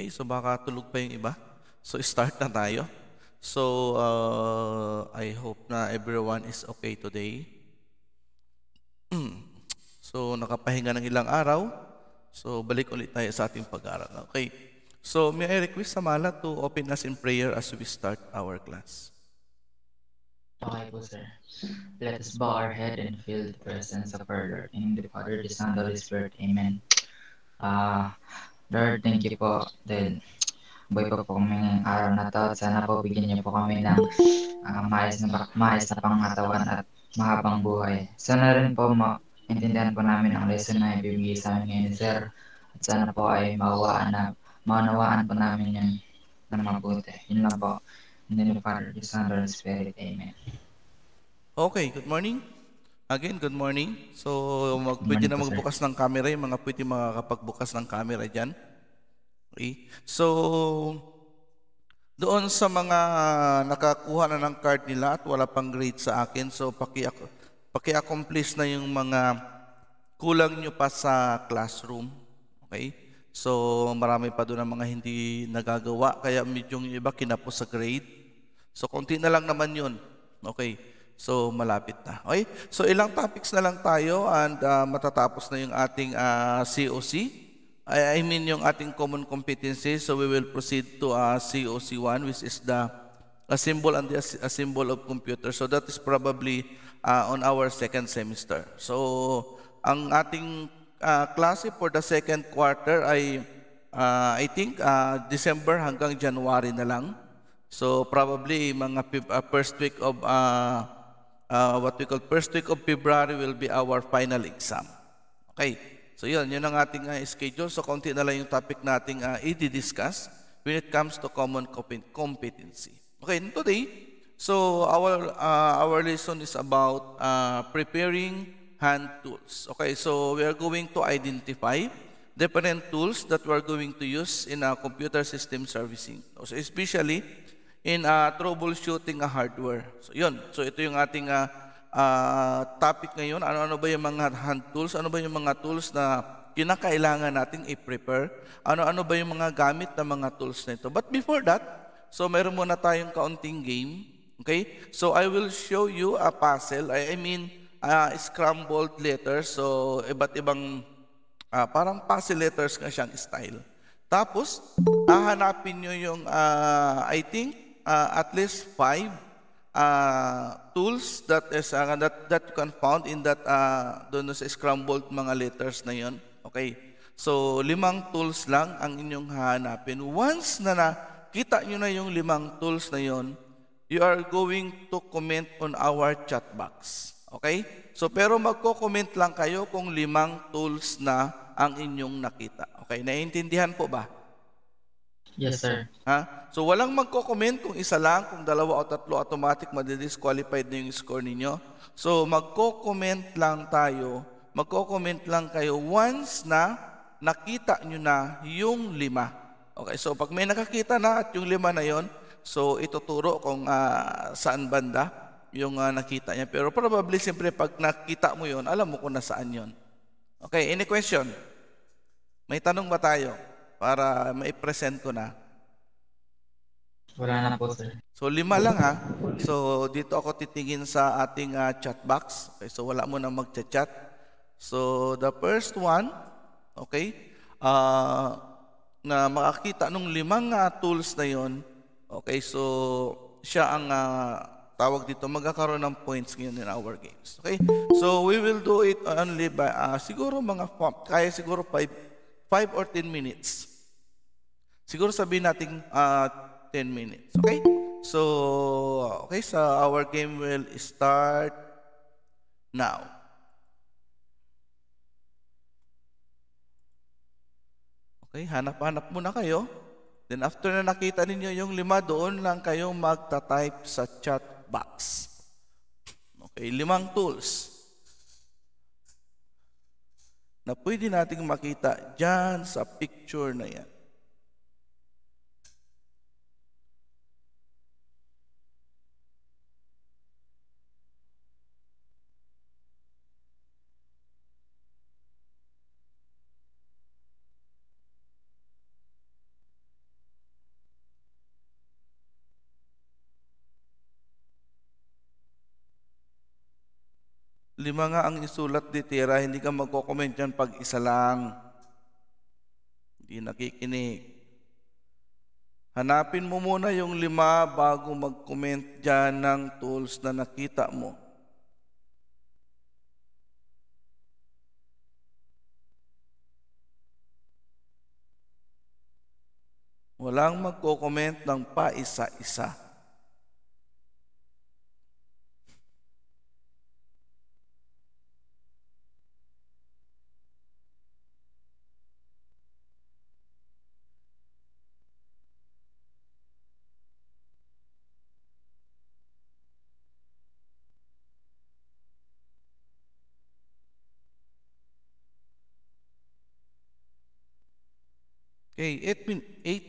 Okay, so baka tulog pa yung iba. So start na tayo. So uh, I hope na everyone is okay today. so nakapahinga ng ilang araw. So balik ulit tayo sa ating pag-aaral. Okay. So may I request Samala to open us in prayer as we start our class. Okay po, sir. Let us bow our head and feel the presence of our Lord. In the Father, the Son, the Holy Spirit. Amen. Uh, Lord, thank you po. Then, buhay po po kami ngayong araw na to. sana po bigyan niyo po kami ng uh, maayos, na, maayos na pangatawan at mahabang buhay. Sana rin po maintindihan po namin ang lesson na ibibigay sa amin ngayon, sir. At sana po ay mawaan na, maunawaan po namin yan ng mabuti. Yun lang po. In the name of Father, the Son, and the Spirit. Amen. Okay, good morning. Again, good morning. So, mag, pwede na magbukas ng camera yung mga pwede makakapagbukas ng camera dyan. Okay. So, doon sa mga nakakuha na ng card nila at wala pang grade sa akin, so paki-accomplish na yung mga kulang nyo pa sa classroom. Okay? So, marami pa doon ang mga hindi nagagawa, kaya medyo yung iba kinapos sa grade. So, konti na lang naman yun. Okay. So, malapit na. Okay? So, ilang topics na lang tayo and uh, matatapos na yung ating uh, ah, COC. I, mean yung ating common competencies. So, we will proceed to uh, ah, COC1 which is the a symbol and the, a symbol of computer. So, that is probably uh, on our second semester. So, ang ating uh, klase for the second quarter ay uh, I think uh, December hanggang January na lang. So, probably mga first week of uh, Uh, what we call first week of February will be our final exam. Okay. So yun, yun ang ating uh, schedule. So konti na lang yung topic nating uh, i-discuss when it comes to common competency. Okay, and today, so our uh, our lesson is about uh, preparing hand tools. Okay, so we are going to identify different tools that we are going to use in a computer system servicing. So especially in uh, troubleshooting a hardware. So yun, so ito yung ating uh, uh, topic ngayon. Ano-ano ba yung mga hand tools? Ano ba yung mga tools na kinakailangan nating i-prepare? Ano-ano ba yung mga gamit na mga tools na ito? But before that, so meron muna tayong kaunting game. Okay? So I will show you a puzzle. I, I mean, uh, scrambled letters. So iba't ibang uh, parang puzzle letters nga siyang style. Tapos, hahanapin nyo yung, uh, I think, uh, at least five uh, tools that is uh, that that you can found in that uh, doon sa scrambled mga letters na yon. Okay. So limang tools lang ang inyong hahanapin. Once na nakita niyo na yung limang tools na yon, you are going to comment on our chat box. Okay? So pero magko-comment lang kayo kung limang tools na ang inyong nakita. Okay? Naiintindihan po ba? Yes, sir. Ha? So walang magko-comment kung isa lang, kung dalawa o tatlo, automatic madi-disqualified na yung score ninyo. So magko-comment lang tayo, magko-comment lang kayo once na nakita nyo na yung lima. Okay, so pag may nakakita na at yung lima na yon, so ituturo kung uh, saan banda yung uh, nakita niya. Pero probably, siyempre, pag nakita mo yon, alam mo kung nasaan yon. Okay, any question? May tanong ba tayo? para maipresent ko na? Wala na po, sir. So, lima lang ha. So, dito ako titingin sa ating uh, chat box. Okay, so, wala mo na magchat-chat. So, the first one, okay, uh, na makakita nung limang uh, tools na yon okay, so, siya ang uh, tawag dito, magkakaroon ng points ngayon in our games. Okay? So, we will do it only by, uh, siguro mga, kaya siguro 5 or 10 minutes. Siguro sabihin natin uh, ah, 10 minutes. Okay? So, okay, so our game will start now. Okay, hanap-hanap muna kayo. Then after na nakita ninyo yung lima, doon lang kayo magta-type sa chat box. Okay, limang tools na pwede nating makita dyan sa picture na yan. Lima nga ang isulat ni Tira, hindi ka magko-comment yan pag isa lang. Hindi nakikinig. Hanapin mo muna yung lima bago mag-comment dyan ng tools na nakita mo. Walang magko-comment ng pa isa-isa. Ei, etmin, ei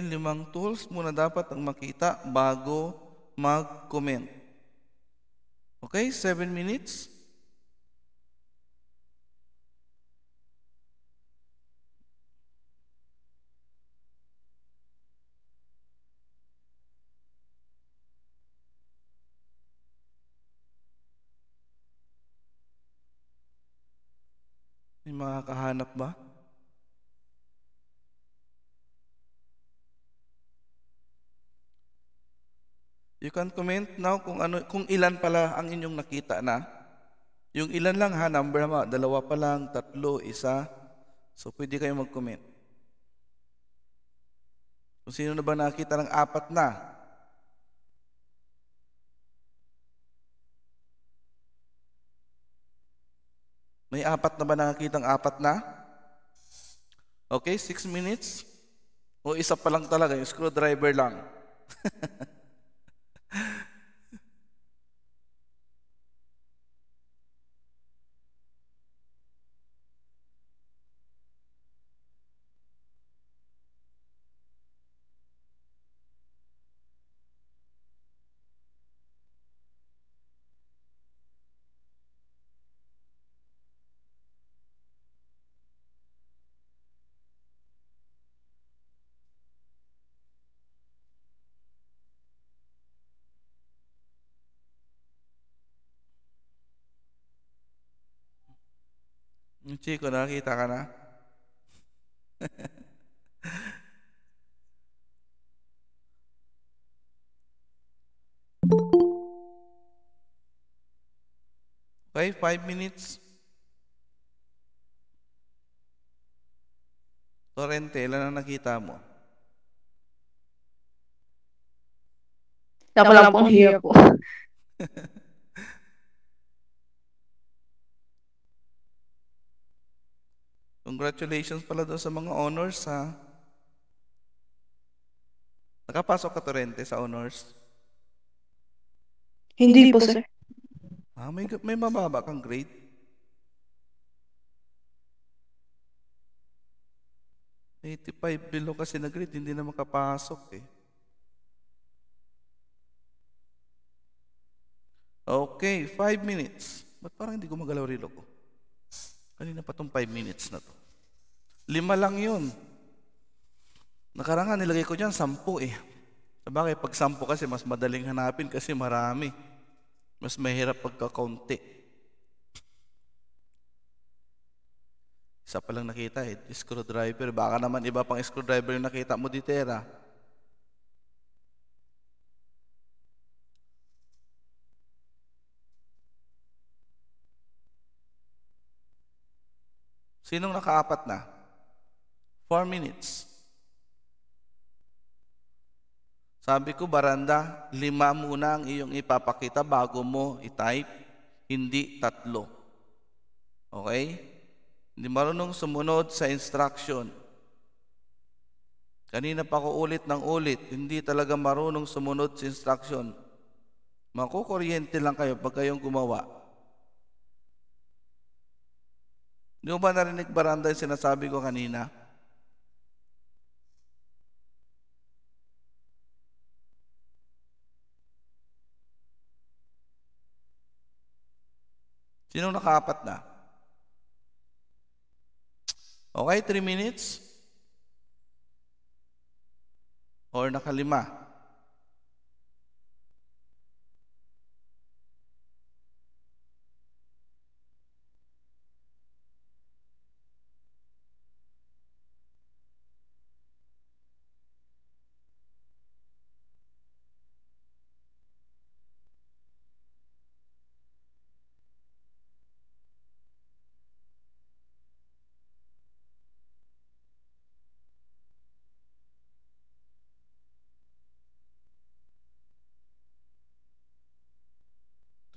may limang tools muna dapat ang makita bago mag-comment. Okay, 7 minutes. May makakahanap ba? You can comment now kung, ano, kung ilan pala ang inyong nakita na. Yung ilan lang ha, number ha, dalawa pa lang, tatlo, isa. So pwede kayong mag-comment. Kung sino na ba nakita ng apat na, May apat na ba nakakita ng apat na? Okay, six minutes? O isa pa lang talaga, yung screwdriver lang. Chico, nakakita ka na? okay, five minutes. Torrente, ilan na nakita mo? Tama lang po, here po. Congratulations pala doon sa mga honors ha. Nakapasok ka Torrente sa honors? Hindi, Hindi po, sir. Ah, may, may mababa kang grade? May 85 below kasi na grade, hindi na makapasok eh. Okay, 5 minutes. Ba't parang hindi gumagalaw rilo ko? Kanina pa tong 5 minutes na to. Lima lang yun. Nakarangan, nilagay ko dyan, sampu eh. Sabagay, pag sampu kasi, mas madaling hanapin kasi marami. Mas mahirap pagkakaunti. Isa pa lang nakita eh, screwdriver. Baka naman iba pang screwdriver yung nakita mo, Ditera. Sinong nakaapat na? Four minutes. Sabi ko, baranda, lima muna ang iyong ipapakita bago mo i-type, hindi tatlo. Okay? Hindi marunong sumunod sa instruction. Kanina pa ko ulit ng ulit, hindi talaga marunong sumunod sa instruction. Makukuryente lang kayo pag kayong gumawa Hindi mo ba narinig baranda yung sinasabi ko kanina? Sinong nakaapat na? Okay, 3 minutes? Or nakalima?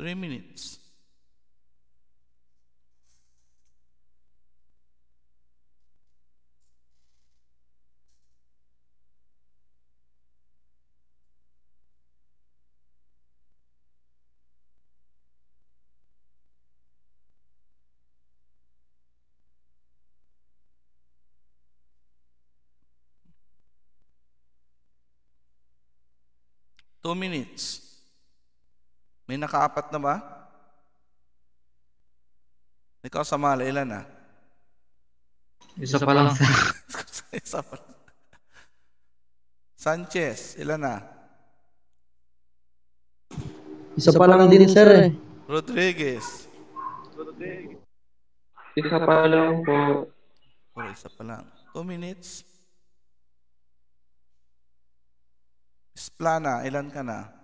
remnants. two minutes. May nakaapat na ba? Ikaw sa mala, ilan na? Ah? Isa, Isa pa lang. Isa pa lang. Sanchez, ilan na? Ah? Isa, Isa pa lang din, sir. Eh. Rodriguez. Rodriguez. Isa pa lang po. Or isa pa lang. Two minutes. Splana, ilan ka na?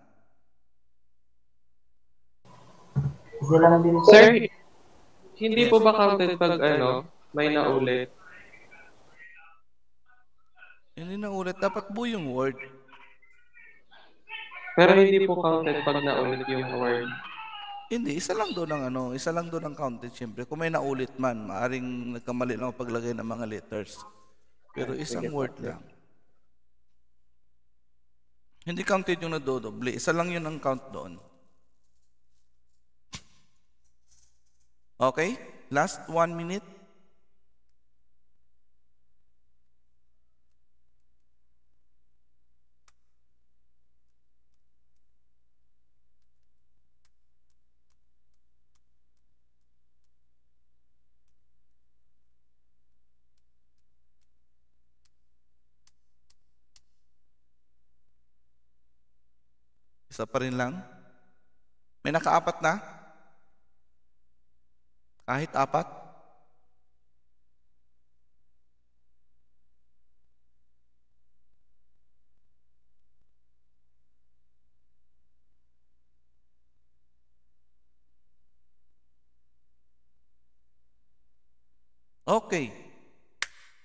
Hindi lang din po. Sir, hindi po ba counted pag ano, may naulit? Hindi naulit. Dapat buo yung word. Pero hindi po counted pag naulit yung word. Hindi, isa lang doon ang ano, isa lang doon ang counted syempre. Kung may naulit man, maaring nagkamali lang paglagay ng mga letters. Pero isang word lang. Hindi counted yung nadodoble. Isa lang yun ang count doon. Okay? Last one minute. Isa pa rin lang. May nakaapat na? Kahit apat? Okay.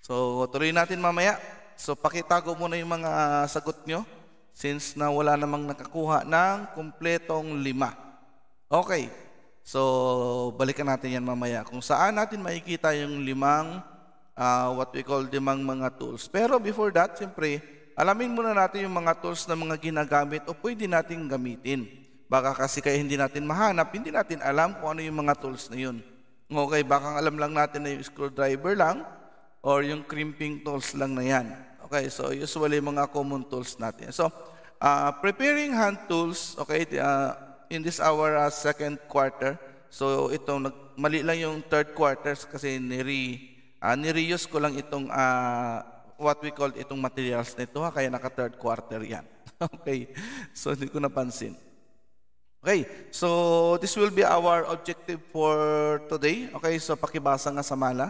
So, tuloy natin mamaya. So, pakitago muna yung mga sagot nyo since na wala namang nakakuha ng kumpletong lima. Okay. So, balikan natin yan mamaya kung saan natin makikita yung limang uh, what we call limang mga tools. Pero before that, siyempre, alamin muna natin yung mga tools na mga ginagamit o pwede nating gamitin. Baka kasi kaya hindi natin mahanap, hindi natin alam kung ano yung mga tools na yun. Okay, baka alam lang natin na yung screwdriver lang or yung crimping tools lang na yan. Okay, so usually mga common tools natin. So, uh, preparing hand tools, okay, uh, in this our uh, second quarter. So itong nag, mali lang yung third quarters kasi ni nire, uh, nireuse ko lang itong uh, what we call itong materials nito ha, kaya naka third quarter yan. okay, so hindi ko napansin. Okay, so this will be our objective for today. Okay, so pakibasa nga sa mala.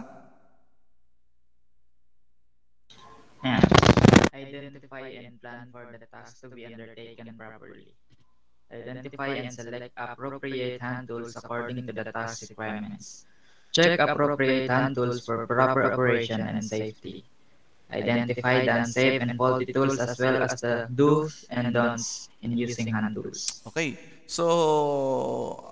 Identify and plan for the task to be undertaken properly. Identify and select appropriate hand tools according to the task requirements. Check appropriate hand tools for proper operation and safety. Identify the unsafe and faulty tools as well as the do's and don'ts in using hand tools. Okay, so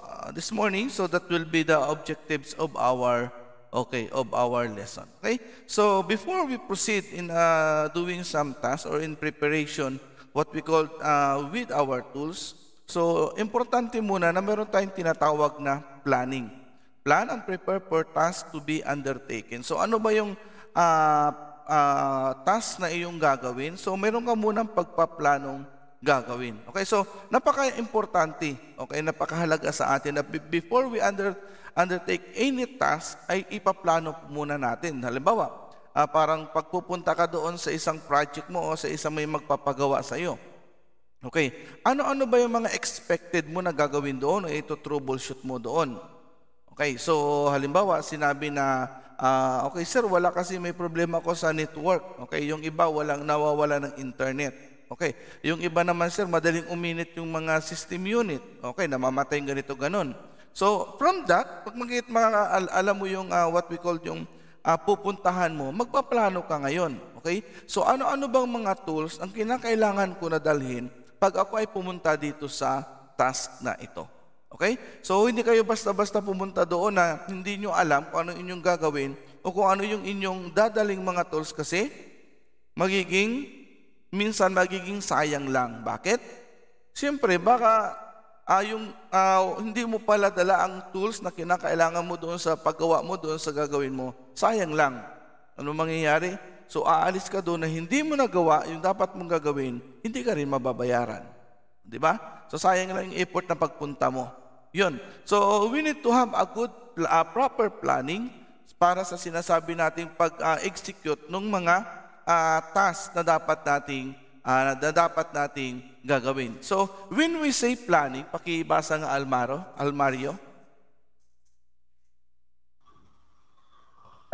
uh, this morning, so that will be the objectives of our okay of our lesson. Okay, so before we proceed in uh, doing some tasks or in preparation, what we call uh, with our tools, So, importante muna na meron tayong tinatawag na planning. Plan and prepare for tasks to be undertaken. So, ano ba yung uh, uh, task na iyong gagawin? So, meron ka munang pagpaplanong gagawin. Okay, so napaka-importante, okay, napakahalaga sa atin na before we under, undertake any task, ay ipaplano muna natin. Halimbawa, uh, parang pagpupunta ka doon sa isang project mo o sa isang may magpapagawa sa iyo. Okay, ano-ano ba yung mga expected mo na gagawin doon o ito troubleshoot mo doon? Okay, so halimbawa sinabi na uh, okay sir, wala kasi may problema ko sa network. Okay, yung iba walang nawawala ng internet. Okay, yung iba naman sir, madaling uminit yung mga system unit. Okay, namamatay ganito ganon. So from that, pag magigit alam mo yung uh, what we call yung uh, pupuntahan mo, magpaplano ka ngayon. Okay? So ano-ano bang mga tools ang kinakailangan ko na dalhin pag ako ay pumunta dito sa task na ito. Okay? So hindi kayo basta-basta pumunta doon na hindi nyo alam kung ano inyong gagawin o kung ano yung inyong dadaling mga tools kasi magiging, minsan magiging sayang lang. Bakit? Siyempre, baka uh, yung, uh, hindi mo pala dala ang tools na kinakailangan mo doon sa paggawa mo, doon sa gagawin mo. Sayang lang. Ano mangyayari? So aalis ka doon na hindi mo nagawa yung dapat mong gagawin, hindi ka rin mababayaran. Di ba? So sayang lang yung effort na pagpunta mo. Yun. So we need to have a good, uh, proper planning para sa sinasabi nating pag-execute uh, ng mga uh, tasks na dapat nating uh, na dapat nating gagawin. So when we say planning, pakibasa nga Almaro, Almario.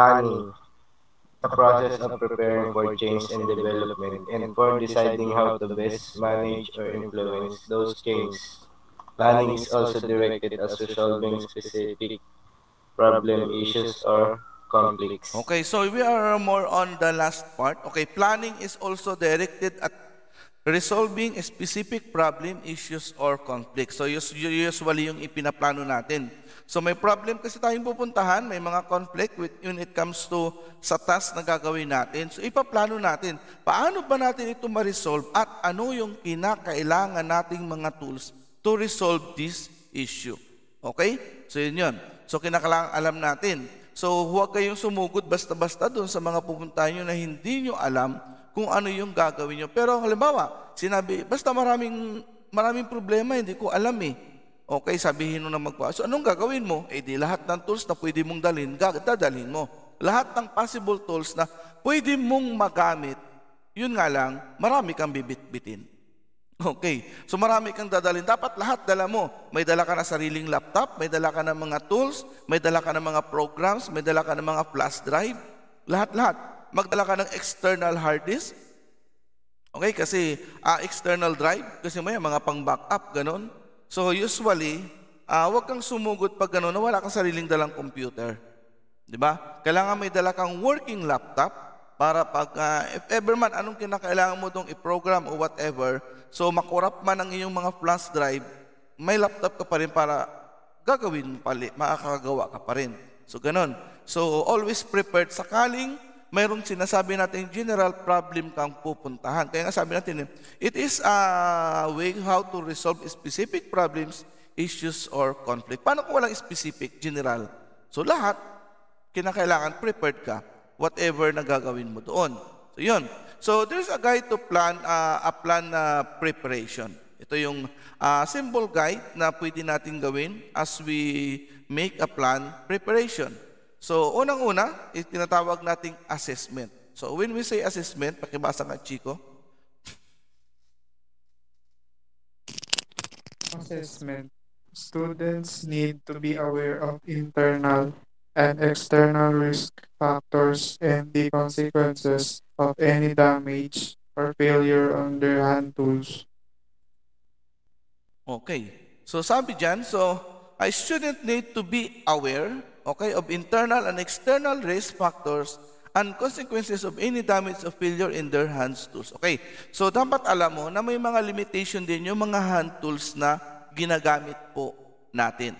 Planning. process of preparing for change and development and for deciding how to best manage or influence those changes. Planning is also directed as resolving specific problem issues or conflicts. Okay, so we are more on the last part. Okay, planning is also directed at resolving specific problem, issues, or conflicts. So usually yung ipinaplano natin So may problem kasi tayong pupuntahan, may mga conflict with, when it comes to sa task na gagawin natin. So ipaplano natin, paano ba natin ito ma-resolve at ano yung kinakailangan nating mga tools to resolve this issue. Okay? So yun yun. So kinakailangan alam natin. So huwag kayong sumugod basta-basta doon sa mga pupuntahan nyo na hindi nyo alam kung ano yung gagawin nyo. Pero halimbawa, sinabi, basta maraming, maraming problema, hindi ko alam eh. Okay, sabihin mo na magpa. So anong gagawin mo? Eh di lahat ng tools na pwede mong dalhin, dadalhin mo. Lahat ng possible tools na pwede mong magamit, yun nga lang, marami kang bibitbitin. Okay, so marami kang dadalhin. Dapat lahat dala mo. May dala ka na sariling laptop, may dala ka ng mga tools, may dala ka ng mga programs, may dala ka ng mga flash drive. Lahat-lahat. Magdala ka ng external hard disk. Okay, kasi uh, external drive, kasi may mga pang-backup, ganun. So usually, uh, huwag kang sumugot pag gano'n na wala kang sariling dalang computer. Di ba? Kailangan may dala kang working laptop para pag uh, if ever man anong kinakailangan mo dong i-program o whatever, so makurap man ang iyong mga flash drive, may laptop ka pa rin para gagawin pali, makakagawa ka pa rin. So ganun. So always prepared sakaling mayroong sinasabi natin general problem kang pupuntahan. Kaya nga sabi natin, eh, it is a way how to resolve specific problems, issues, or conflict. Paano kung walang specific, general? So lahat, kinakailangan prepared ka, whatever na gagawin mo doon. So yun. So there's a guide to plan, uh, a plan na uh, preparation. Ito yung uh, simple guide na pwede natin gawin as we make a plan preparation. So, unang-una, tinatawag nating assessment. So, when we say assessment, pakibasa nga, Chico. Assessment. Students need to be aware of internal and external risk factors and the consequences of any damage or failure on their hand tools. Okay. So sabi dyan, so a student need to be aware okay, of internal and external risk factors and consequences of any damage or failure in their hand tools. Okay, so dapat alam mo na may mga limitation din yung mga hand tools na ginagamit po natin.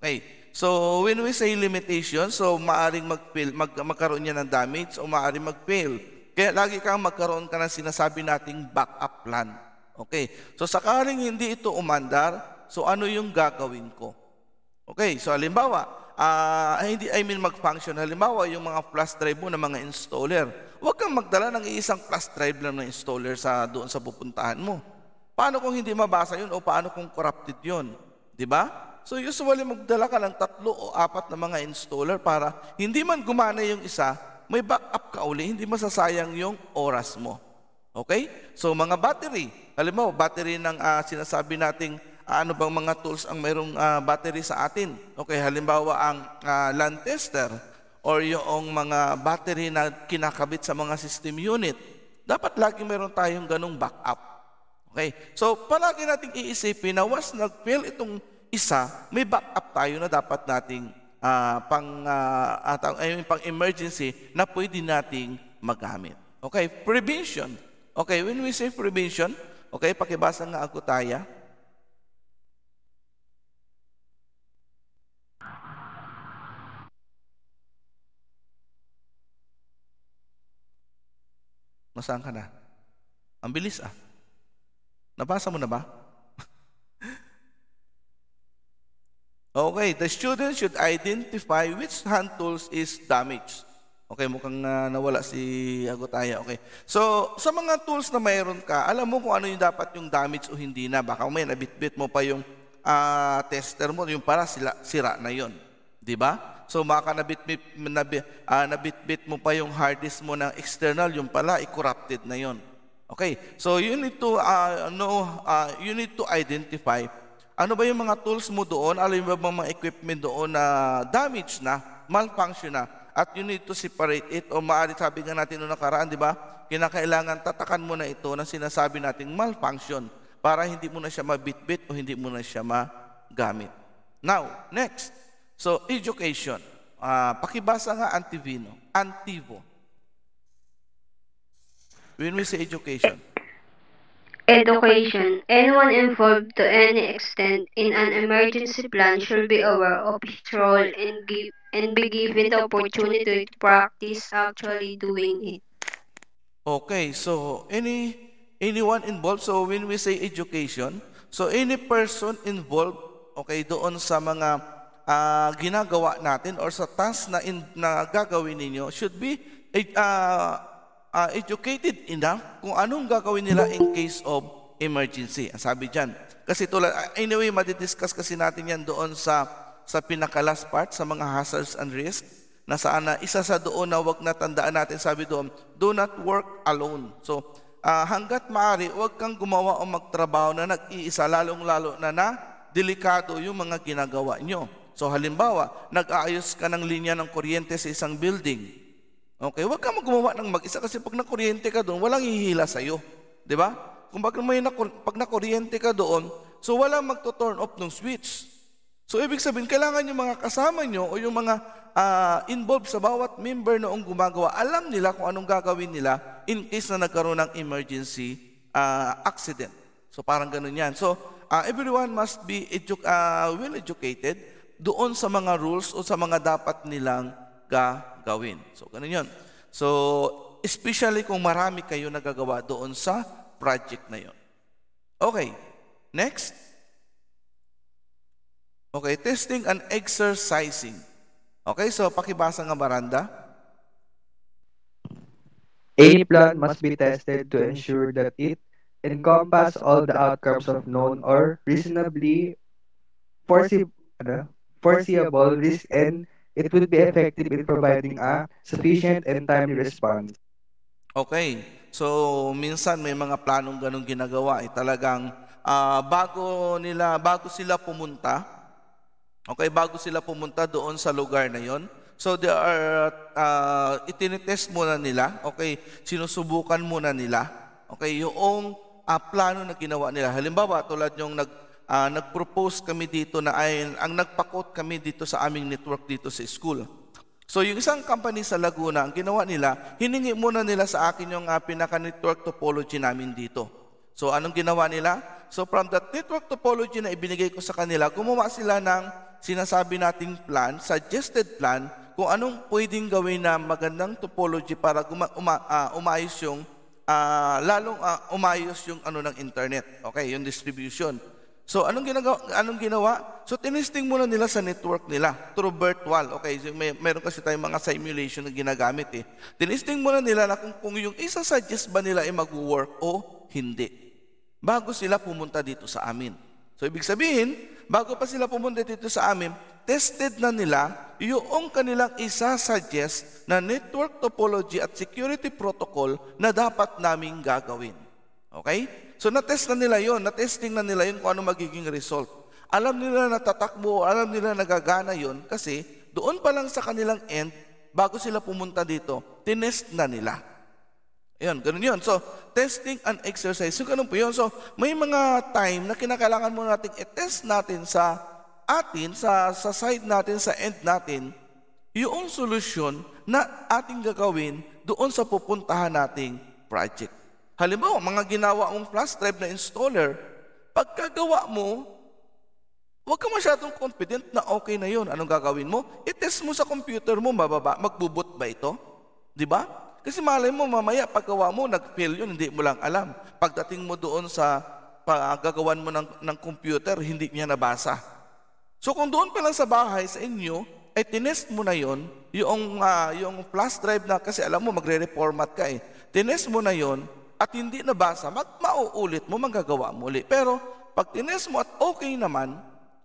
Okay, so when we say limitation, so maaring mag mag magkaroon niya ng damage o maaring mag-fail. Kaya lagi kang magkaroon ka ng sinasabi nating backup plan. Okay, so sakaling hindi ito umandar, so ano yung gagawin ko? Okay, so halimbawa, uh, hindi, I mean mag-function. Halimbawa, yung mga flash drive mo na mga installer. Huwag kang magdala ng isang flash drive lang ng installer sa doon sa pupuntahan mo. Paano kung hindi mabasa yun o paano kung corrupted yun? Di ba? So usually magdala ka ng tatlo o apat na mga installer para hindi man gumana yung isa, may backup ka uli, hindi masasayang yung oras mo. Okay? So mga battery, halimbawa, battery ng uh, sinasabi nating ano bang mga tools ang mayroong uh, battery sa atin. Okay, halimbawa ang uh, land tester or yung mga battery na kinakabit sa mga system unit. Dapat lagi meron tayong ganong backup. Okay, so palagi nating iisipin na once nag-fail itong isa, may backup tayo na dapat nating uh, pang, uh, atang, I pang emergency na pwede nating magamit. Okay, prevention. Okay, when we say prevention, okay, pakibasa nga ako tayo. Nasaan ka na? Ang bilis ah. Nabasa mo na ba? okay, the student should identify which hand tools is damaged. Okay, mukhang uh, nawala si Agotaya. Okay. So, sa mga tools na mayroon ka, alam mo kung ano yung dapat yung damage o hindi na. Baka may nabitbit mo pa yung uh, tester mo, yung para sila, sira na yon, Di ba? So maka nabitbit, nabit, uh, ah, nabitbit mo pa yung hard disk mo ng external, yung pala, i-corrupted na yon. Okay, so you need to, uh, know, uh, you need to identify ano ba yung mga tools mo doon, ano ba mga equipment doon na damage na, malfunction na, at you need to separate it o maaari sabi nga natin noong nakaraan, di ba? Kinakailangan tatakan mo na ito ng sinasabi nating malfunction para hindi mo na siya mabitbit o hindi mo na siya magamit. Now, next. So, education. Uh, pakibasa nga Antivino. Antivo. When we say education. Education. Anyone involved to any extent in an emergency plan should be aware of his role and, give, and be given the opportunity to practice actually doing it. Okay, so any anyone involved, so when we say education, so any person involved, okay, doon sa mga uh, ginagawa natin or sa task na, in, na gagawin ninyo should be uh, uh, educated enough kung anong gagawin nila in case of emergency. sabi dyan. Kasi tulad, anyway, madidiscuss kasi natin yan doon sa, sa pinaka-last part, sa mga hazards and risks na saan na isa sa doon na wag natandaan natin sabi doon, do not work alone. So, uh, hanggat maaari, wag kang gumawa o magtrabaho na nag-iisa, lalong-lalo na na delikado yung mga ginagawa nyo. So halimbawa, nag-aayos ka ng linya ng kuryente sa isang building. Okay, wag ka gumawa ng mag-isa kasi pag nakuryente ka doon, walang hihila sa iyo. Di ba? Kung bakit may nakur- pag nakuryente ka doon, so walang magto-turn off ng switch. So ibig sabihin, kailangan yung mga kasama nyo o yung mga uh, involved sa bawat member noong gumagawa, alam nila kung anong gagawin nila in case na nagkaroon ng emergency uh, accident. So parang ganun yan. So uh, everyone must be edu- uh, well educated doon sa mga rules o sa mga dapat nilang gagawin. So, ganun yun. So, especially kung marami kayo nagagawa doon sa project na yun. Okay, next. Okay, testing and exercising. Okay, so pakibasa nga baranda. Any plan must be tested to ensure that it encompasses all the outcomes of known or reasonably foreseeable foreseeable risk and it would be effective in providing a sufficient and timely response. Okay. So, minsan may mga planong ganun ginagawa. Eh, talagang uh, bago nila, bago sila pumunta, okay, bago sila pumunta doon sa lugar na yon, So, they are, uh, itinitest muna nila, okay, sinusubukan muna nila, okay, yung uh, plano na ginawa nila. Halimbawa, tulad yung nag, uh, nag-propose kami dito na ay ang nagpakot kami dito sa aming network dito sa school. So yung isang company sa Laguna, ang ginawa nila, hiningi muna nila sa akin yung uh, pinaka-network topology namin dito. So anong ginawa nila? So from that network topology na ibinigay ko sa kanila, gumawa sila ng sinasabi nating plan, suggested plan, kung anong pwedeng gawin na magandang topology para guma, uma, uh, umayos yung, uh, lalong uh, umayos yung ano ng internet. Okay, yung distribution. So anong ginagawa? Anong ginawa? So tinesting muna nila sa network nila through virtual. Okay, so may meron kasi tayong mga simulation na ginagamit eh. Tinesting muna nila na kung, kung yung isa suggest ba nila ay mag-work o hindi. Bago sila pumunta dito sa amin. So ibig sabihin, bago pa sila pumunta dito sa amin, tested na nila yung kanilang isa-suggest na network topology at security protocol na dapat naming gagawin. Okay? So natest na nila yon, natesting na nila yon kung ano magiging result. Alam nila na tatakbo, alam nila nagagana yon kasi doon pa lang sa kanilang end, bago sila pumunta dito, tinest na nila. Ayan, ganun yun. So, testing and exercise. So, ganun po yun. So, may mga time na kinakailangan muna natin i-test natin sa atin, sa, sa side natin, sa end natin, yung solusyon na ating gagawin doon sa pupuntahan nating project. Halimbawa, mga ginawa mong flash drive na installer, pagkagawa mo, huwag ka masyadong confident na okay na yon. Anong gagawin mo? I-test mo sa computer mo, mababa, magbubot ba ito? Di ba? Kasi malay mo, mamaya paggawa mo, nag-fail yun, hindi mo lang alam. Pagdating mo doon sa paggagawan mo ng, ng computer, hindi niya nabasa. So kung doon pa lang sa bahay, sa inyo, ay tinest mo na yon yung, uh, yung flash drive na kasi alam mo magre-reformat ka eh. Tinest mo na yon at hindi nabasa, mag mauulit mo, magagawa muli. Pero pag tinis mo at okay naman,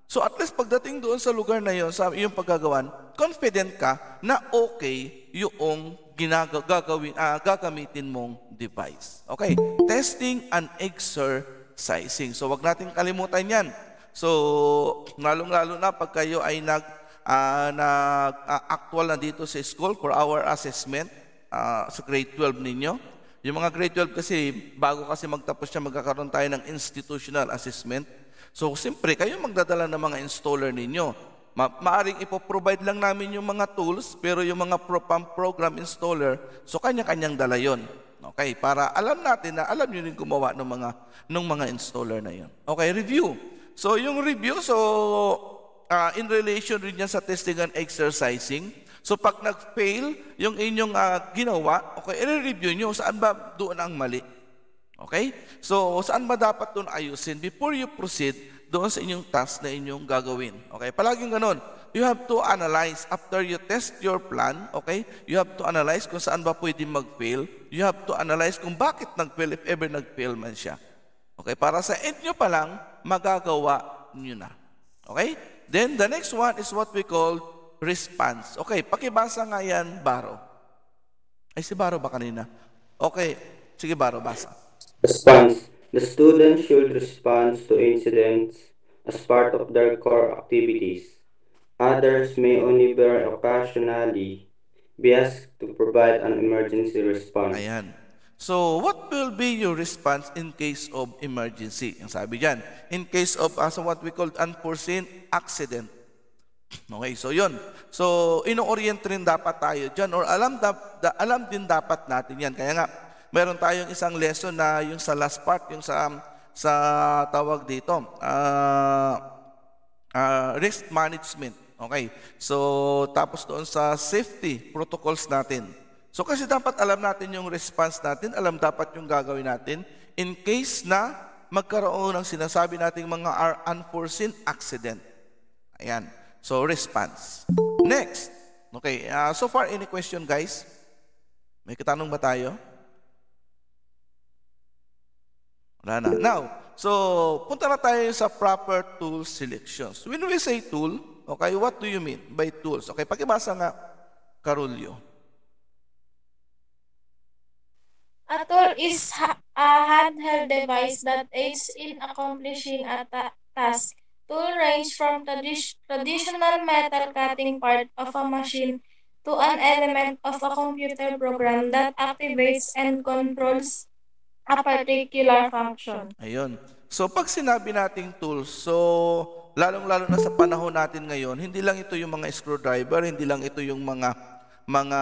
so at least pagdating doon sa lugar na yon, sa iyong paggagawan, confident ka na okay yung ginagagawin, uh, gagamitin mong device. Okay, testing and exercising. So wag nating kalimutan yan. So, lalong-lalo na pag kayo ay nag, uh, nag uh, actual na dito sa school for our assessment uh, sa grade 12 ninyo, yung mga grade 12 kasi, bago kasi magtapos siya, magkakaroon tayo ng institutional assessment. So, siyempre, kayo magdadala ng mga installer ninyo. Ma maaring ipoprovide lang namin yung mga tools, pero yung mga pro program installer, so kanya-kanyang dala yon. Okay, para alam natin na alam nyo rin gumawa ng mga, ng mga installer na yon. Okay, review. So, yung review, so, uh, in relation rin niya sa testing and exercising, So pag nag-fail yung inyong uh, ginawa, okay, i-review nyo saan ba doon ang mali. Okay? So saan ba dapat doon ayusin before you proceed doon sa inyong task na inyong gagawin. Okay? Palaging ganun. You have to analyze after you test your plan, okay? You have to analyze kung saan ba pwede mag-fail. You have to analyze kung bakit nag-fail if ever nag-fail man siya. Okay? Para sa end nyo pa lang, magagawa nyo na. Okay? Then the next one is what we call response. Okay, pakibasa nga yan, Baro. Ay, si Baro ba kanina? Okay, sige Baro, basa. Response. The student should respond to incidents as part of their core activities. Others may only very occasionally be asked to provide an emergency response. Ayan. So, what will be your response in case of emergency? Yung sabi dyan, in case of uh, so what we call unforeseen accident Okay, so yun. So, ino-orient rin dapat tayo dyan or alam, da, da, alam din dapat natin yan. Kaya nga, meron tayong isang lesson na yung sa last part, yung sa, sa tawag dito, uh, uh, risk management. Okay, so tapos doon sa safety protocols natin. So kasi dapat alam natin yung response natin, alam dapat yung gagawin natin in case na magkaroon ng sinasabi nating mga unforeseen accident. Ayan. So, response. Next. Okay, uh, so far any question guys? May katanong ba tayo? Wala na. Now, so punta na tayo sa proper tool selections. When we say tool, okay, what do you mean by tools? Okay, pakibasa nga, Karulyo. A tool is a handheld device that aids in accomplishing a ta task Tool range from tradi- traditional metal cutting part of a machine to an element of a computer program that activates and controls a particular function. Ayun. So pag sinabi nating tools, so lalong-lalo na sa panahon natin ngayon, hindi lang ito yung mga screwdriver, hindi lang ito yung mga mga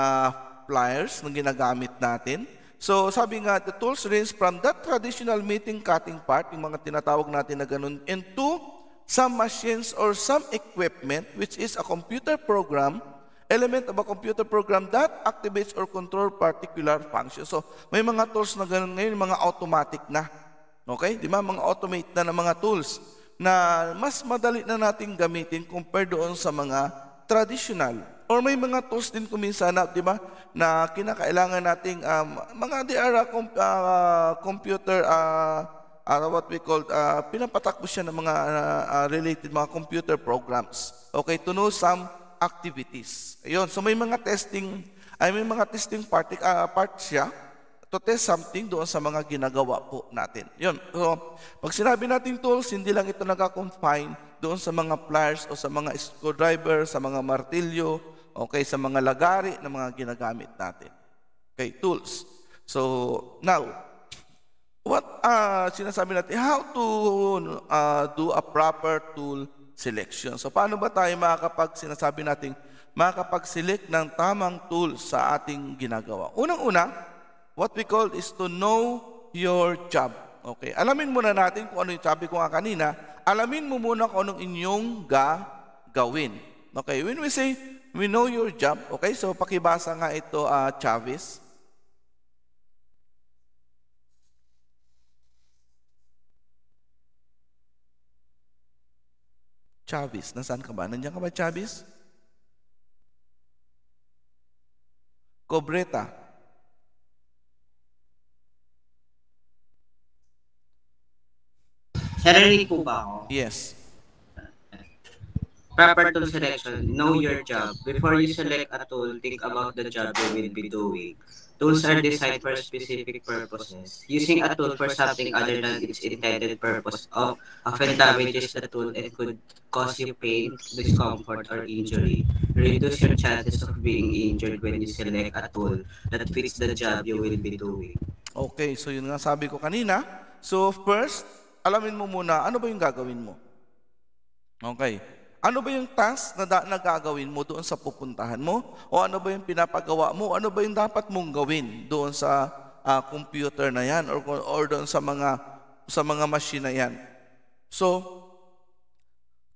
pliers na ginagamit natin. So sabi nga, the tools range from that traditional meeting cutting part, yung mga tinatawag natin na ganun, into some machines or some equipment, which is a computer program, element of a computer program that activates or control particular function. So, may mga tools na ganun ngayon, mga automatic na. Okay? Di ba? Mga automate na ng mga tools na mas madali na natin gamitin compared doon sa mga traditional. Or may mga tools din kuminsan na, di ba, na kinakailangan nating um, mga they uh, computer uh, uh, what we call, uh, pinapatakbo siya ng mga uh, uh, related mga computer programs. Okay, to know some activities. Ayun, so may mga testing, ay may mga testing part, uh, part siya to test something doon sa mga ginagawa po natin. Yun. So, pag sinabi natin tools, hindi lang ito nagka-confine doon sa mga pliers o sa mga screwdriver, sa mga martilyo, okay, sa mga lagari na mga ginagamit natin. Okay, tools. So, now, what uh, sinasabi natin? How to uh, do a proper tool selection. So paano ba tayo makakapag sinasabi natin makakapag-select ng tamang tool sa ating ginagawa? Unang-una, what we call is to know your job. Okay, alamin muna natin kung ano yung sabi ko nga kanina. Alamin mo muna kung anong inyong gagawin. Okay, when we say we know your job, okay, so pakibasa nga ito uh, ah, Chavez. Chavez, nasaan ka ba? Nandiyan ka ba, Chavez? Cobreta. Sarili po ba ako? Yes. Proper tool selection. Know your job. Before you select a tool, think about the job you will be doing. Tools are designed for specific purposes. Using a tool for something other than its intended purpose of, oh, often damages the tool and could cause you pain, discomfort, or injury. Reduce your chances of being injured when you select a tool that fits the job you will be doing. Okay, so yun nga sabi ko kanina. So first, alamin mo muna ano ba yung gagawin mo. Okay. Ano ba yung task na, da- nagagawin mo doon sa pupuntahan mo? O ano ba yung pinapagawa mo? Ano ba yung dapat mong gawin doon sa uh, computer na yan or, or doon sa mga, sa mga machine na yan? So,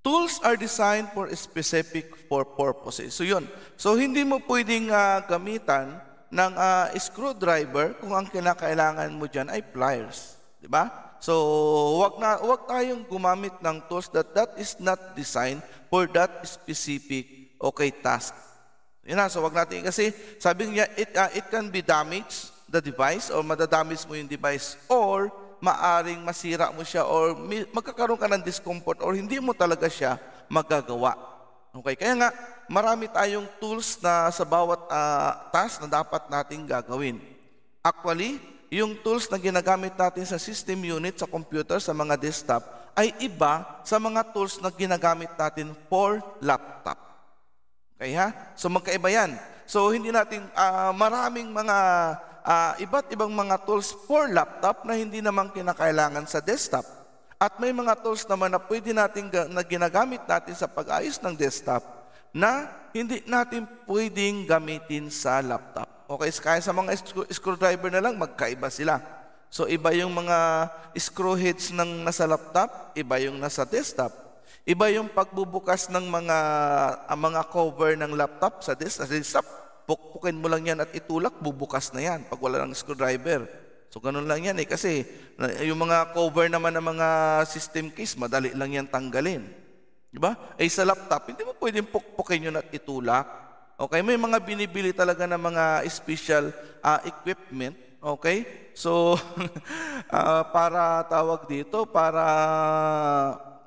tools are designed for specific for purposes. So yun. So hindi mo pwedeng uh, gamitan ng uh, screwdriver kung ang kinakailangan mo diyan ay pliers. Di ba? So, wag na wag tayong gumamit ng tools that that is not designed for that specific okay task. Yun na, so wag natin kasi sabi niya it uh, it can be damaged the device or madadamage mo yung device or maaring masira mo siya or magkakaroon ka ng discomfort or hindi mo talaga siya magagawa. Okay, kaya nga marami tayong tools na sa bawat uh, task na dapat nating gagawin. Actually, yung tools na ginagamit natin sa system unit, sa computer, sa mga desktop, ay iba sa mga tools na ginagamit natin for laptop. Okay ha? So magkaiba yan. So hindi natin, uh, maraming mga uh, iba't ibang mga tools for laptop na hindi naman kinakailangan sa desktop. At may mga tools naman na pwede natin na ginagamit natin sa pag-ayos ng desktop na hindi natin pwedeng gamitin sa laptop. Okay, kaya sa mga screwdriver na lang, magkaiba sila. So iba yung mga screw heads ng nasa laptop, iba yung nasa desktop. Iba yung pagbubukas ng mga ang mga cover ng laptop sa desktop. Pukpukin mo lang yan at itulak, bubukas na yan pag wala ng screwdriver. So ganun lang yan eh kasi yung mga cover naman ng mga system case, madali lang yan tanggalin. Di ba? Eh sa laptop, hindi mo pwedeng pukpukin yun at itulak. Okay, may mga binibili talaga ng mga special uh, equipment. Okay? So, uh, para tawag dito, para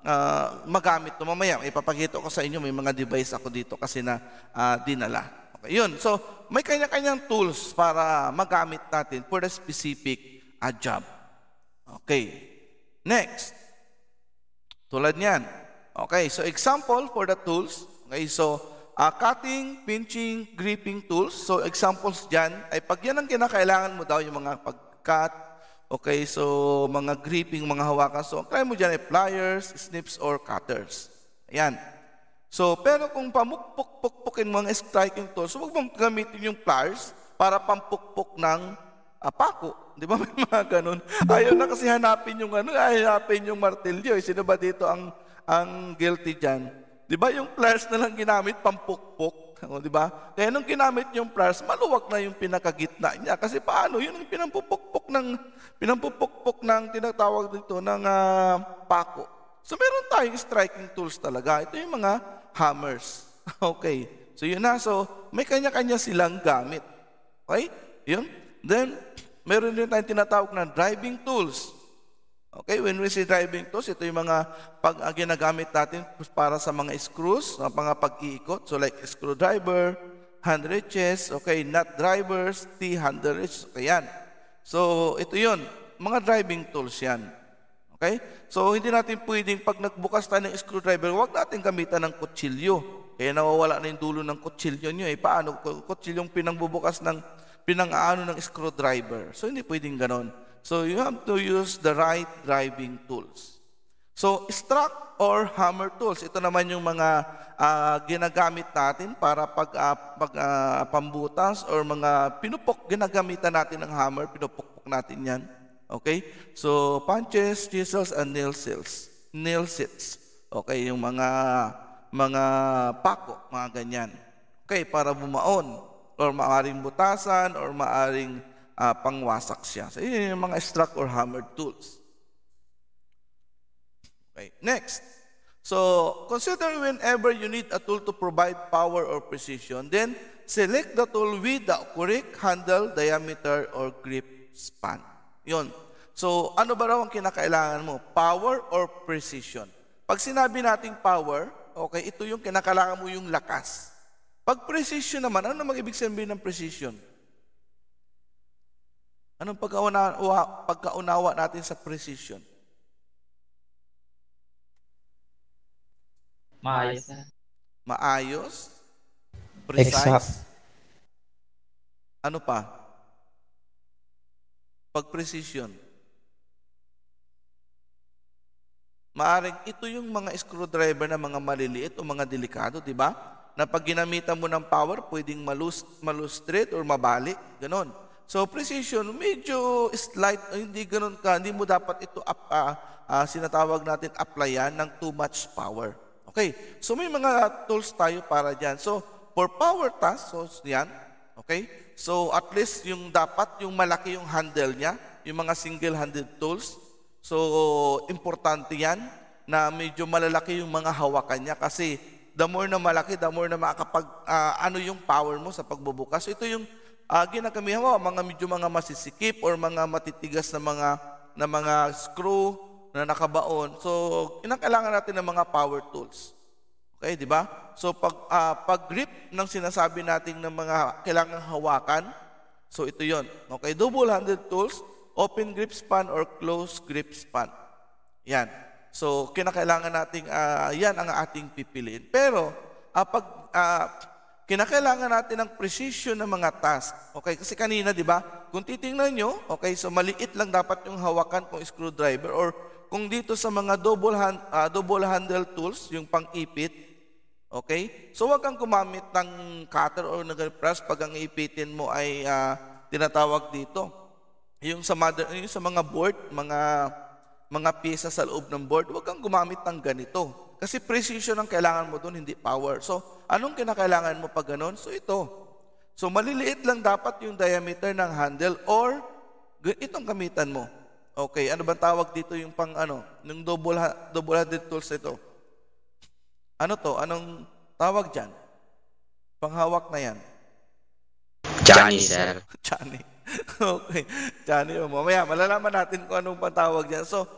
uh, magamit to mamaya. Ipapakita ko sa inyo, may mga device ako dito kasi na uh, dinala. Okay, yun. So, may kanya-kanyang tools para magamit natin for a specific uh, job. Okay. Next. Tulad niyan. Okay, so example for the tools. Okay, so uh, cutting, pinching, gripping tools. So examples dyan ay pag yan ang kinakailangan mo daw yung mga pag-cut, okay, so mga gripping, mga hawakan. So ang try mo dyan ay pliers, snips, or cutters. Ayan. So pero kung pamukpok-pukpukin mo ang striking tools, huwag so, mong gamitin yung pliers para pampukpok ng apako. Ah, Di ba may mga ganun? Ayaw na kasi hanapin yung ano, ayaw eh, hanapin yung martilyo. Eh. Sino ba dito ang ang guilty dyan? Di ba yung pliers na lang ginamit pampukpok? O, di ba? Kaya eh, nung ginamit yung pliers, maluwag na yung pinakagitna niya. Kasi paano? Yun yung pinampupukpok ng, pinampupukpok ng tinatawag dito ng uh, pako. So meron tayong striking tools talaga. Ito yung mga hammers. Okay. So yun na. So may kanya-kanya silang gamit. Okay? Yun. Then, meron din tayong tinatawag na driving tools. Okay, when we say driving tools, ito yung mga pag uh, ginagamit natin para sa mga screws, sa ah, mga pag-iikot. So like screwdriver, hand wrenches, okay, nut drivers, T-handle wrench, okay yan. So ito yon mga driving tools yan. Okay? So hindi natin pwedeng pag nagbukas tayo ng screwdriver, huwag natin gamitan ng kutsilyo. Kaya nawawala na yung dulo ng kutsilyo nyo. Eh, paano? Kutsilyong pinangbubukas ng pinang pinangaano ng screwdriver. So hindi pwedeng ganon. So you have to use the right driving tools. So struck or hammer tools, ito naman yung mga uh, ginagamit natin para pag, uh, pag uh, pambutas or mga pinupok, ginagamitan natin ng hammer, pinupukpok natin yan. Okay? So punches, chisels, and nail seals. Nail sets. Okay, yung mga mga pako, mga ganyan. Okay, para bumaon or maaring butasan or maaring uh, pangwasak siya. So, yun yung mga struck or hammer tools. Okay, next. So, consider whenever you need a tool to provide power or precision, then select the tool with the correct handle, diameter, or grip span. Yun. So, ano ba raw ang kinakailangan mo? Power or precision? Pag sinabi nating power, okay, ito yung kinakailangan mo yung lakas. Pag precision naman, ano mag ibig sabihin ng precision? Precision Anong pagkaunawa, pagkaunawa natin sa precision? Maayos. Maayos? Precise? Exact. Ano pa? Pag-precision. Maaring ito yung mga screwdriver na mga maliliit o mga delikado, di ba? na pag ginamitan mo ng power, pwedeng malus, malustrate or mabalik, ganon. So precision, medyo slight, hindi ganun ka, hindi mo dapat ito up, uh, ah, uh, ah, sinatawag natin applyan ng too much power. Okay, so may mga tools tayo para dyan. So for power task, so yan, okay? So at least yung dapat, yung malaki yung handle niya, yung mga single-handed tools. So importante yan na medyo malalaki yung mga hawakan niya kasi the more na malaki, the more na makakapag, uh, ano yung power mo sa pagbubukas. So ito yung uh, ginagamihan mo mga medyo mga masisikip or mga matitigas na mga na mga screw na nakabaon. So, kinakailangan natin ng mga power tools. Okay, di ba? So, pag, uh, pag grip ng sinasabi natin ng mga kailangan hawakan, so ito yon Okay, double-handed tools, open grip span or close grip span. Yan. So, kinakailangan natin, uh, ah, yan ang ating pipiliin. Pero, uh, pag, uh, kinakailangan natin ng precision ng mga task. Okay, kasi kanina, di ba, kung titingnan nyo, okay, so maliit lang dapat yung hawakan kung screwdriver or kung dito sa mga double, hand, uh, double handle tools, yung pang-ipit, okay, so wag kang gumamit ng cutter or nag press pag ang ipitin mo ay uh, tinatawag dito. Yung sa, mother, yung sa mga board, mga mga pyesa sa loob ng board, wag kang gumamit ng ganito. Kasi precision ang kailangan mo doon, hindi power. So, anong kinakailangan mo pag ganun? So, ito. So, maliliit lang dapat yung diameter ng handle or itong gamitan mo. Okay, ano bang tawag dito yung pang ano, yung double, double-handed tools ito? Ano to? Anong tawag dyan? Panghawak na yan. Johnny, sir. Johnny. okay. Johnny, oh, mamaya malalaman natin kung anong pang tawag dyan. So,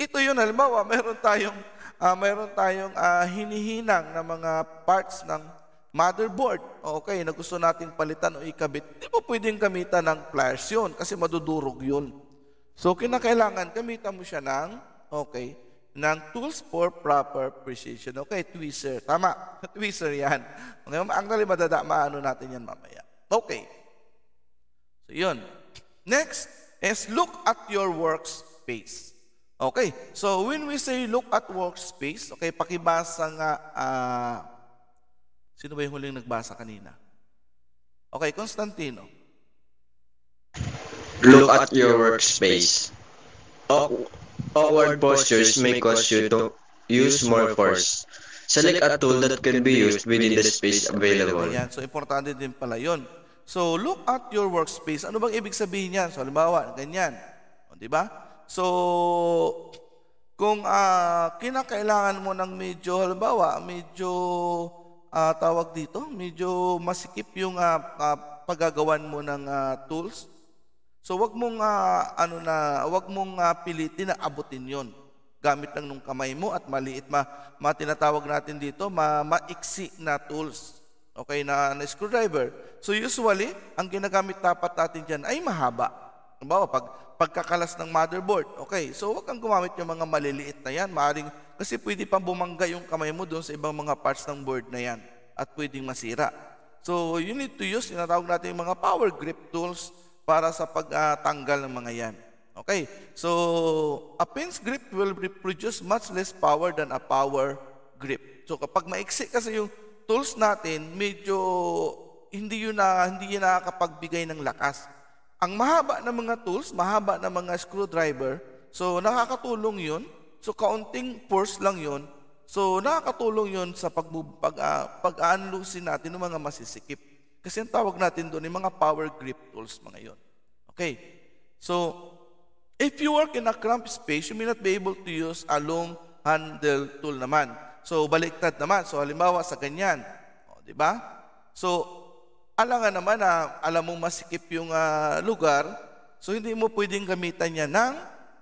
ito yun. Halimbawa, meron tayong uh, mayroon tayong uh, hinihinang na mga parts ng motherboard. Okay, na gusto nating palitan o ikabit. Di po pwedeng gamitan ng pliers yun kasi madudurog yun. So, kinakailangan gamitan mo siya ng, okay, ng tools for proper precision. Okay, tweezer. Tama, tweezer yan. Okay, actually, madada, maano natin yan mamaya. Okay. So, yun. Next is look at your workspace. Okay, so when we say look at workspace, okay, pakibasa nga, uh, sino ba yung huling nagbasa kanina? Okay, Constantino. Look at your workspace. Awkward postures may cause you to use more force. Select a tool that can be used within the space available. Ayan, so importante din pala yun. So, look at your workspace. Ano bang ibig sabihin niyan? So, halimbawa, ganyan. O, di ba? So, kung uh, kinakailangan mo ng medyo, halimbawa, medyo uh, tawag dito, medyo masikip yung uh, uh, paggagawan mo ng uh, tools. So wag mong uh, ano na, wag mong uh, pilitin na abutin 'yon. Gamit lang nung kamay mo at maliit ma, ma tinatawag natin dito, ma, maiksi na tools. Okay na, na screwdriver. So usually, ang ginagamit dapat natin diyan ay mahaba. Halimbawa, pag pagkakalas ng motherboard. Okay, so huwag kang gumamit yung mga maliliit na yan. Maaring, kasi pwede pang bumangga yung kamay mo doon sa ibang mga parts ng board na yan at pwedeng masira. So you need to use, tinatawag natin yung mga power grip tools para sa pagtanggal ng mga yan. Okay, so a pinch grip will produce much less power than a power grip. So kapag maiksi kasi yung tools natin, medyo hindi yun na hindi yun nakakapagbigay ng lakas. Ang mahaba ng mga tools, mahaba ng mga screwdriver, so nakakatulong yun. So kaunting force lang yun. So nakakatulong yun sa pag, pag, uh, ah, pag-unloosin natin ng mga masisikip. Kasi ang tawag natin doon ay mga power grip tools mga yon. Okay. So, if you work in a cramped space, you may not be able to use a long handle tool naman. So, baliktad naman. So, halimbawa sa ganyan. O, di ba? So, alangan naman na alam mo masikip yung uh, lugar, so hindi mo pwedeng gamitan niya ng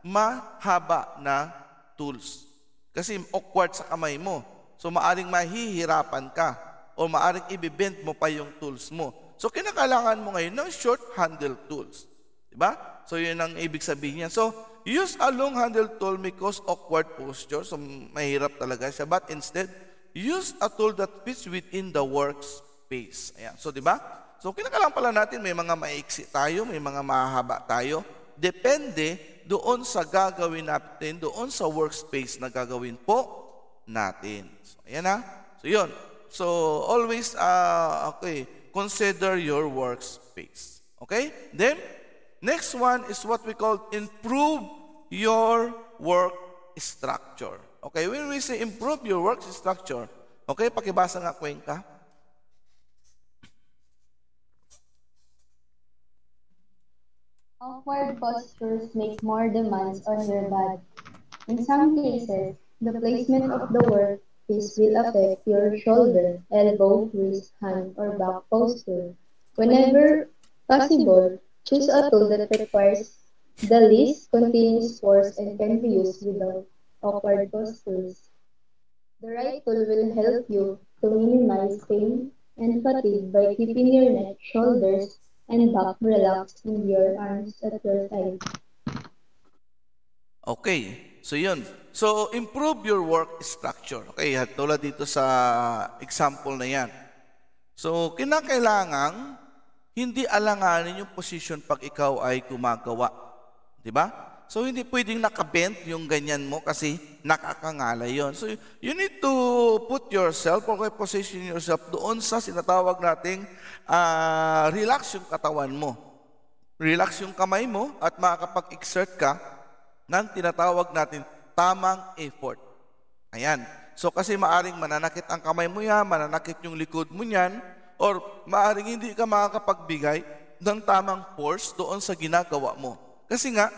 mahaba na tools. Kasi awkward sa kamay mo. So maaring mahihirapan ka o maaring ibibent mo pa yung tools mo. So kinakailangan mo ngayon ng short handle tools. Diba? So yun ang ibig sabihin niya. So Use a long handle tool may cause awkward posture, so mahirap talaga siya. But instead, use a tool that fits within the workspace space. Ayan. So, di ba? So, kinakalang pala natin, may mga maiksi tayo, may mga mahaba tayo. Depende doon sa gagawin natin, doon sa workspace na gagawin po natin. So, ayan na. So, yun. So, always, uh, okay, consider your workspace. Okay? Then, next one is what we call improve your work structure. Okay, when we say improve your work structure, okay, pakibasa nga kwenta. Awkward postures make more demands on your body. In some cases, the placement of the work piece will affect your shoulder, elbow, wrist, hand, or back posture. Whenever possible, choose a tool that requires the least continuous force and can be used without awkward postures. The right tool will help you to minimize pain and fatigue by keeping your neck, shoulders, and back relaxed in your arms at your side. Okay. So yun. So improve your work structure. Okay, tulad dito sa example na yan. So kinakailangan hindi alanganin yung position pag ikaw ay gumagawa. Di ba? So hindi pwedeng nakabent yung ganyan mo kasi nakakangala yon. So you need to put yourself or position yourself doon sa sinatawag nating uh, relax yung katawan mo. Relax yung kamay mo at makakapag-exert ka ng tinatawag natin tamang effort. Ayan. So kasi maaring mananakit ang kamay mo yan, mananakit yung likod mo yan, or maaring hindi ka makakapagbigay ng tamang force doon sa ginagawa mo. Kasi nga,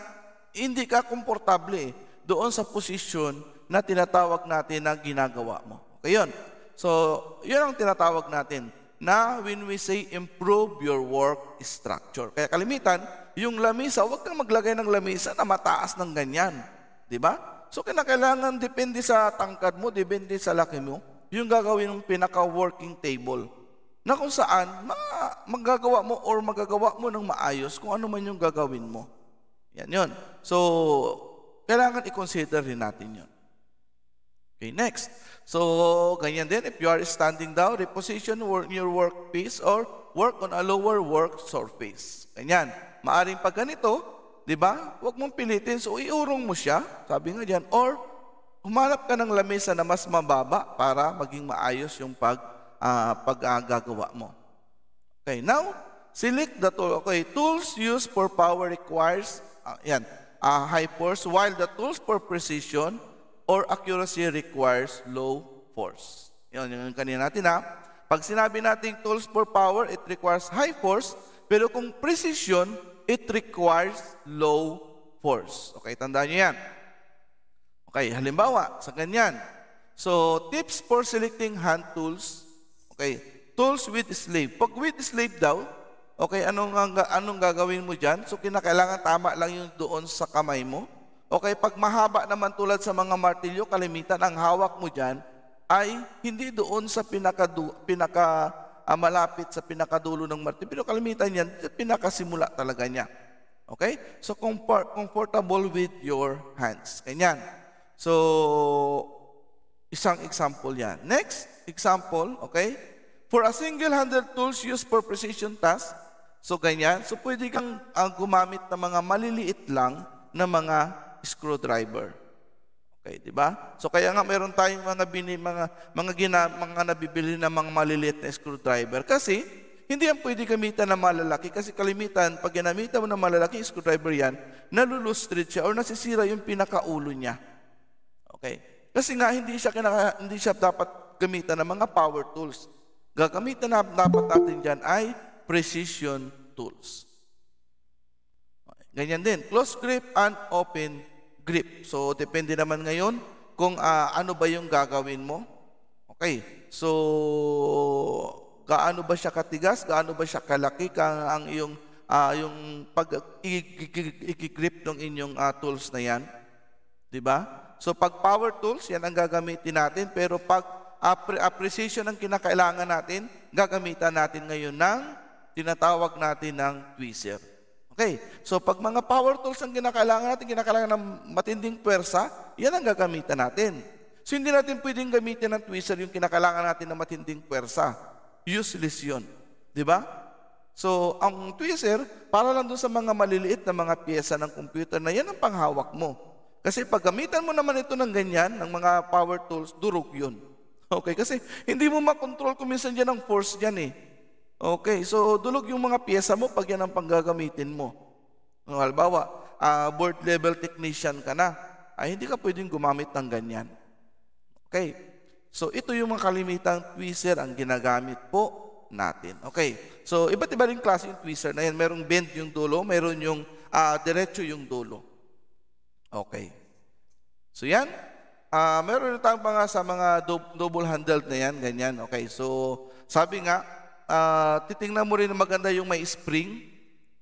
hindi ka komportable doon sa posisyon na tinatawag natin na ginagawa mo. Okay, yun. So, yun ang tinatawag natin na when we say improve your work structure. Kaya kalimitan, yung lamisa, huwag kang maglagay ng lamisa na mataas ng ganyan. Di ba? So kinakailangan depende sa tangkad mo, depende sa laki mo, yung gagawin ng pinaka-working table na kung saan ma- magagawa mo or magagawa mo ng maayos kung ano man yung gagawin mo. Yan yun. So, kailangan i-consider rin natin yun. Okay, next. So, ganyan din. If you are standing down, reposition your workpiece or work on a lower work surface. Ganyan. Maaring pag ganito, di ba? Huwag mong pilitin. So, iurong mo siya. Sabi nga dyan. Or, humanap ka ng lamesa na mas mababa para maging maayos yung pag, uh, ah, paggagawa ah, mo. Okay, now, Select the tool. Okay, tools used for power requires, uh, yan, uh, high force, while the tools for precision or accuracy requires low force. Yan, yung kanina natin ha. Pag sinabi nating tools for power, it requires high force, pero kung precision, it requires low force. Okay, tandaan nyo yan. Okay, halimbawa, sa ganyan. So, tips for selecting hand tools. Okay, tools with sleeve. Pag with sleeve daw, Okay, anong, anong gagawin mo dyan? So kinakailangan tama lang yung doon sa kamay mo. Okay, pag mahaba naman tulad sa mga martilyo, kalimitan ang hawak mo dyan ay hindi doon sa pinaka, pinaka, ah, malapit sa pinakadulo ng martilyo. Pero kalimitan yan, pinakasimula talaga niya. Okay? So comfort, comfortable with your hands. Ganyan. So, isang example yan. Next example, okay? For a single-handed tools used for precision tasks, So ganyan. So pwede kang uh, gumamit ng mga maliliit lang na mga screwdriver. Okay, di ba? So kaya nga meron tayong mga bini, mga mga gina, mga nabibili ng mga maliliit na screwdriver kasi hindi yan pwede gamitan ng malalaki kasi kalimitan, pag ginamit mo ng malalaki screwdriver yan, nalulustrit siya or nasisira yung pinakaulo niya. Okay? Kasi nga hindi siya kinaka, hindi siya dapat gamitan ng mga power tools. Gagamitan na dapat natin diyan ay precision tools. Ganyan din, close grip and open grip. So, depende naman ngayon kung uh, ano ba yung gagawin mo. Okay, so gaano ba siya katigas, gaano ba siya kalaki ka ang iyong uh, yung pag ikigrip ng inyong uh, tools na yan. 'Di ba? So pag power tools, yan ang gagamitin natin pero pag uh, precision ang kinakailangan natin, gagamitan natin ngayon ng tinatawag natin ng tweezer. Okay, so pag mga power tools ang kinakailangan natin, kinakailangan ng matinding pwersa, yan ang gagamitan natin. So hindi natin pwedeng gamitin ng tweezer yung kinakailangan natin ng matinding pwersa. Useless yun. Di ba? So, ang tweezer, para lang doon sa mga maliliit na mga pyesa ng computer na yan ang panghawak mo. Kasi pag gamitan mo naman ito ng ganyan, ng mga power tools, durog yun. Okay, kasi hindi mo makontrol kung minsan dyan ang force dyan eh. Okay, so dulog yung mga pyesa mo pag yan ang panggagamitin mo. Halimbawa, uh, board level technician ka na, ay ah, hindi ka pwedeng gumamit ng ganyan. Okay, so ito yung mga kalimitang tweezer ang ginagamit po natin. Okay, so iba't iba rin klase yung tweezer na yan. Merong bend yung dulo, meron yung uh, diretso yung dulo. Okay. So yan, uh, meron tayong mga sa mga double-handled na yan, ganyan. Okay, so sabi nga, uh, titingnan mo rin na maganda yung may spring,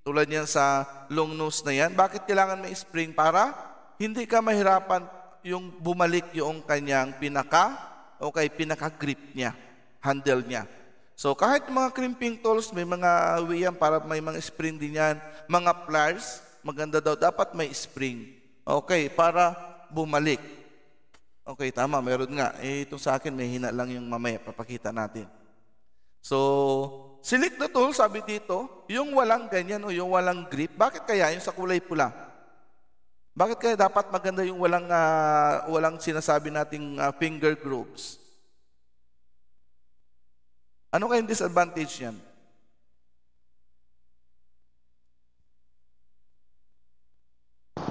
tulad yan sa long nose na yan. Bakit kailangan may spring? Para hindi ka mahirapan yung bumalik yung kanyang pinaka o kay pinaka grip niya, handle niya. So kahit mga crimping tools, may mga wiyan para may mga spring din yan. Mga pliers, maganda daw. Dapat may spring. Okay, para bumalik. Okay, tama, meron nga. Eh, itong sa akin, may hina lang yung mamaya. Papakita natin. So, silik na tool, sabi dito, yung walang ganyan o yung walang grip, bakit kaya yung sa kulay pula? Bakit kaya dapat maganda yung walang, uh, walang sinasabi nating uh, finger grooves? Ano kayong disadvantage niyan?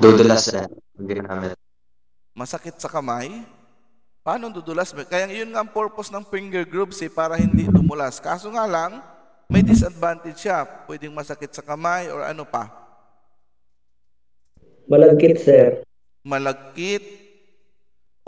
Dudulas na. Hindi namin. Masakit sa kamay? Paano dudulas? Kaya yun nga ang purpose ng finger grooves eh, para hindi dumulas. Kaso nga lang, may disadvantage siya. Pwedeng masakit sa kamay or ano pa. Malagkit, sir. Malagkit.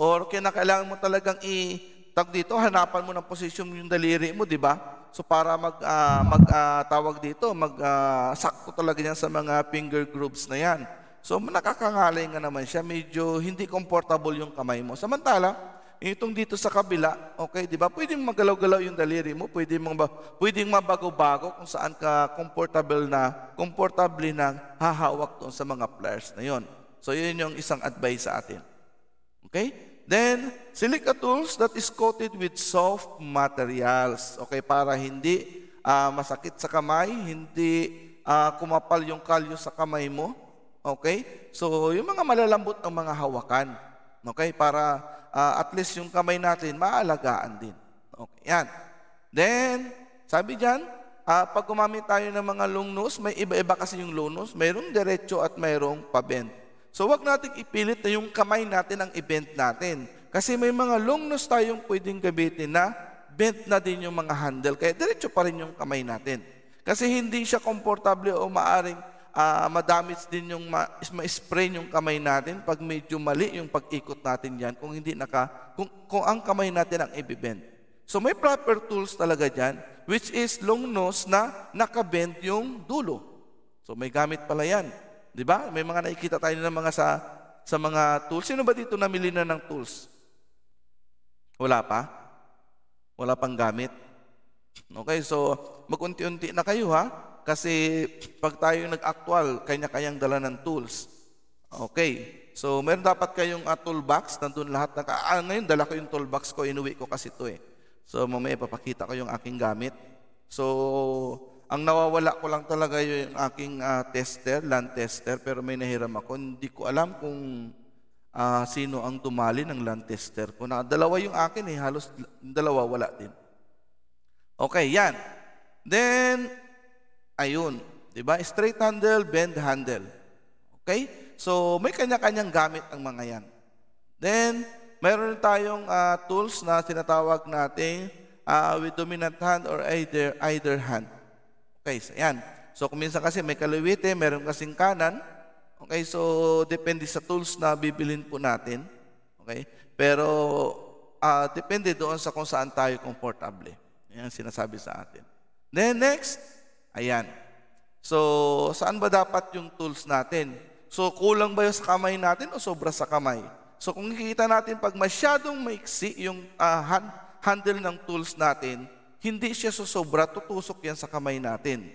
Or kinakailangan mo talagang i tag dito, hanapan mo ng posisyon yung daliri mo, di ba? So para mag uh, mag uh, tawag dito, mag uh, sakto talaga yan sa mga finger groups na yan. So nakakangalay nga naman siya, medyo hindi comfortable yung kamay mo. Samantala, Itong dito sa kabila, okay, di ba? Pwede mong magalaw-galaw yung daliri mo, pwedeng, mag, pwedeng mabago-bago kung saan ka comfortable na, comfortable na hahawak doon sa mga players na yon. So, yun yung isang advice sa atin. Okay? Then, silica tools that is coated with soft materials. Okay, para hindi uh, masakit sa kamay, hindi uh, kumapal yung kalyo sa kamay mo. Okay? So, yung mga malalambot ang mga hawakan. Okay? Para uh, at least yung kamay natin maalagaan din. Okay, yan. Then, sabi diyan, uh, ah, pag gumamit tayo ng mga long nose, may iba-iba kasi yung long nose. Mayroong diretso at mayroong pabent. So, wag nating ipilit na yung kamay natin ang i natin. Kasi may mga long nose tayong pwedeng gamitin na bent na din yung mga handle. Kaya diretso pa rin yung kamay natin. Kasi hindi siya komportable o maaring uh, madamis din yung ma- ma-spray yung kamay natin pag medyo mali yung pag-ikot natin yan kung hindi naka kung, kung ang kamay natin ang ibibend. So may proper tools talaga diyan which is long nose na nakabend yung dulo. So may gamit pala yan. 'Di ba? May mga nakikita tayo ng mga sa sa mga tools. Sino ba dito namili na ng tools? Wala pa? Wala pang gamit? Okay, so magunti unti na kayo ha. Kasi pag tayo nag-actual, kanya-kanyang dala ng tools. Okay. So, meron dapat kayong uh, toolbox. Nandun lahat. Ng, ah, ah, ngayon, dala ko yung toolbox ko. Inuwi ko kasi to eh. So, mamaya papakita ko yung aking gamit. So, ang nawawala ko lang talaga yung aking uh, tester, land tester. Pero may nahiram ako. Hindi ko alam kung uh, sino ang tumali ng land tester ko. Na dalawa yung akin eh. Halos dalawa wala din. Okay, yan. Then, Ayun. 'di ba? Straight handle, bend handle. Okay? So, may kanya-kanyang gamit ang mga yan. Then, mayroon tayong uh, tools na tinatawag nating uh, with dominant hand or either either hand. Okay, so yan. So, kung kasi may kaliwite, mayroon kasing kanan. Okay, so depende sa tools na bibilin po natin. Okay? Pero uh, depende doon sa kung saan tayo comfortable. Yan sinasabi sa atin. Then next, Ayan. So, saan ba dapat yung tools natin? So, kulang ba yung sa kamay natin o sobra sa kamay? So, kung kikita natin, pag masyadong maiksi yung uh, ah, hand, handle ng tools natin, hindi siya susobra, tutusok yan sa kamay natin.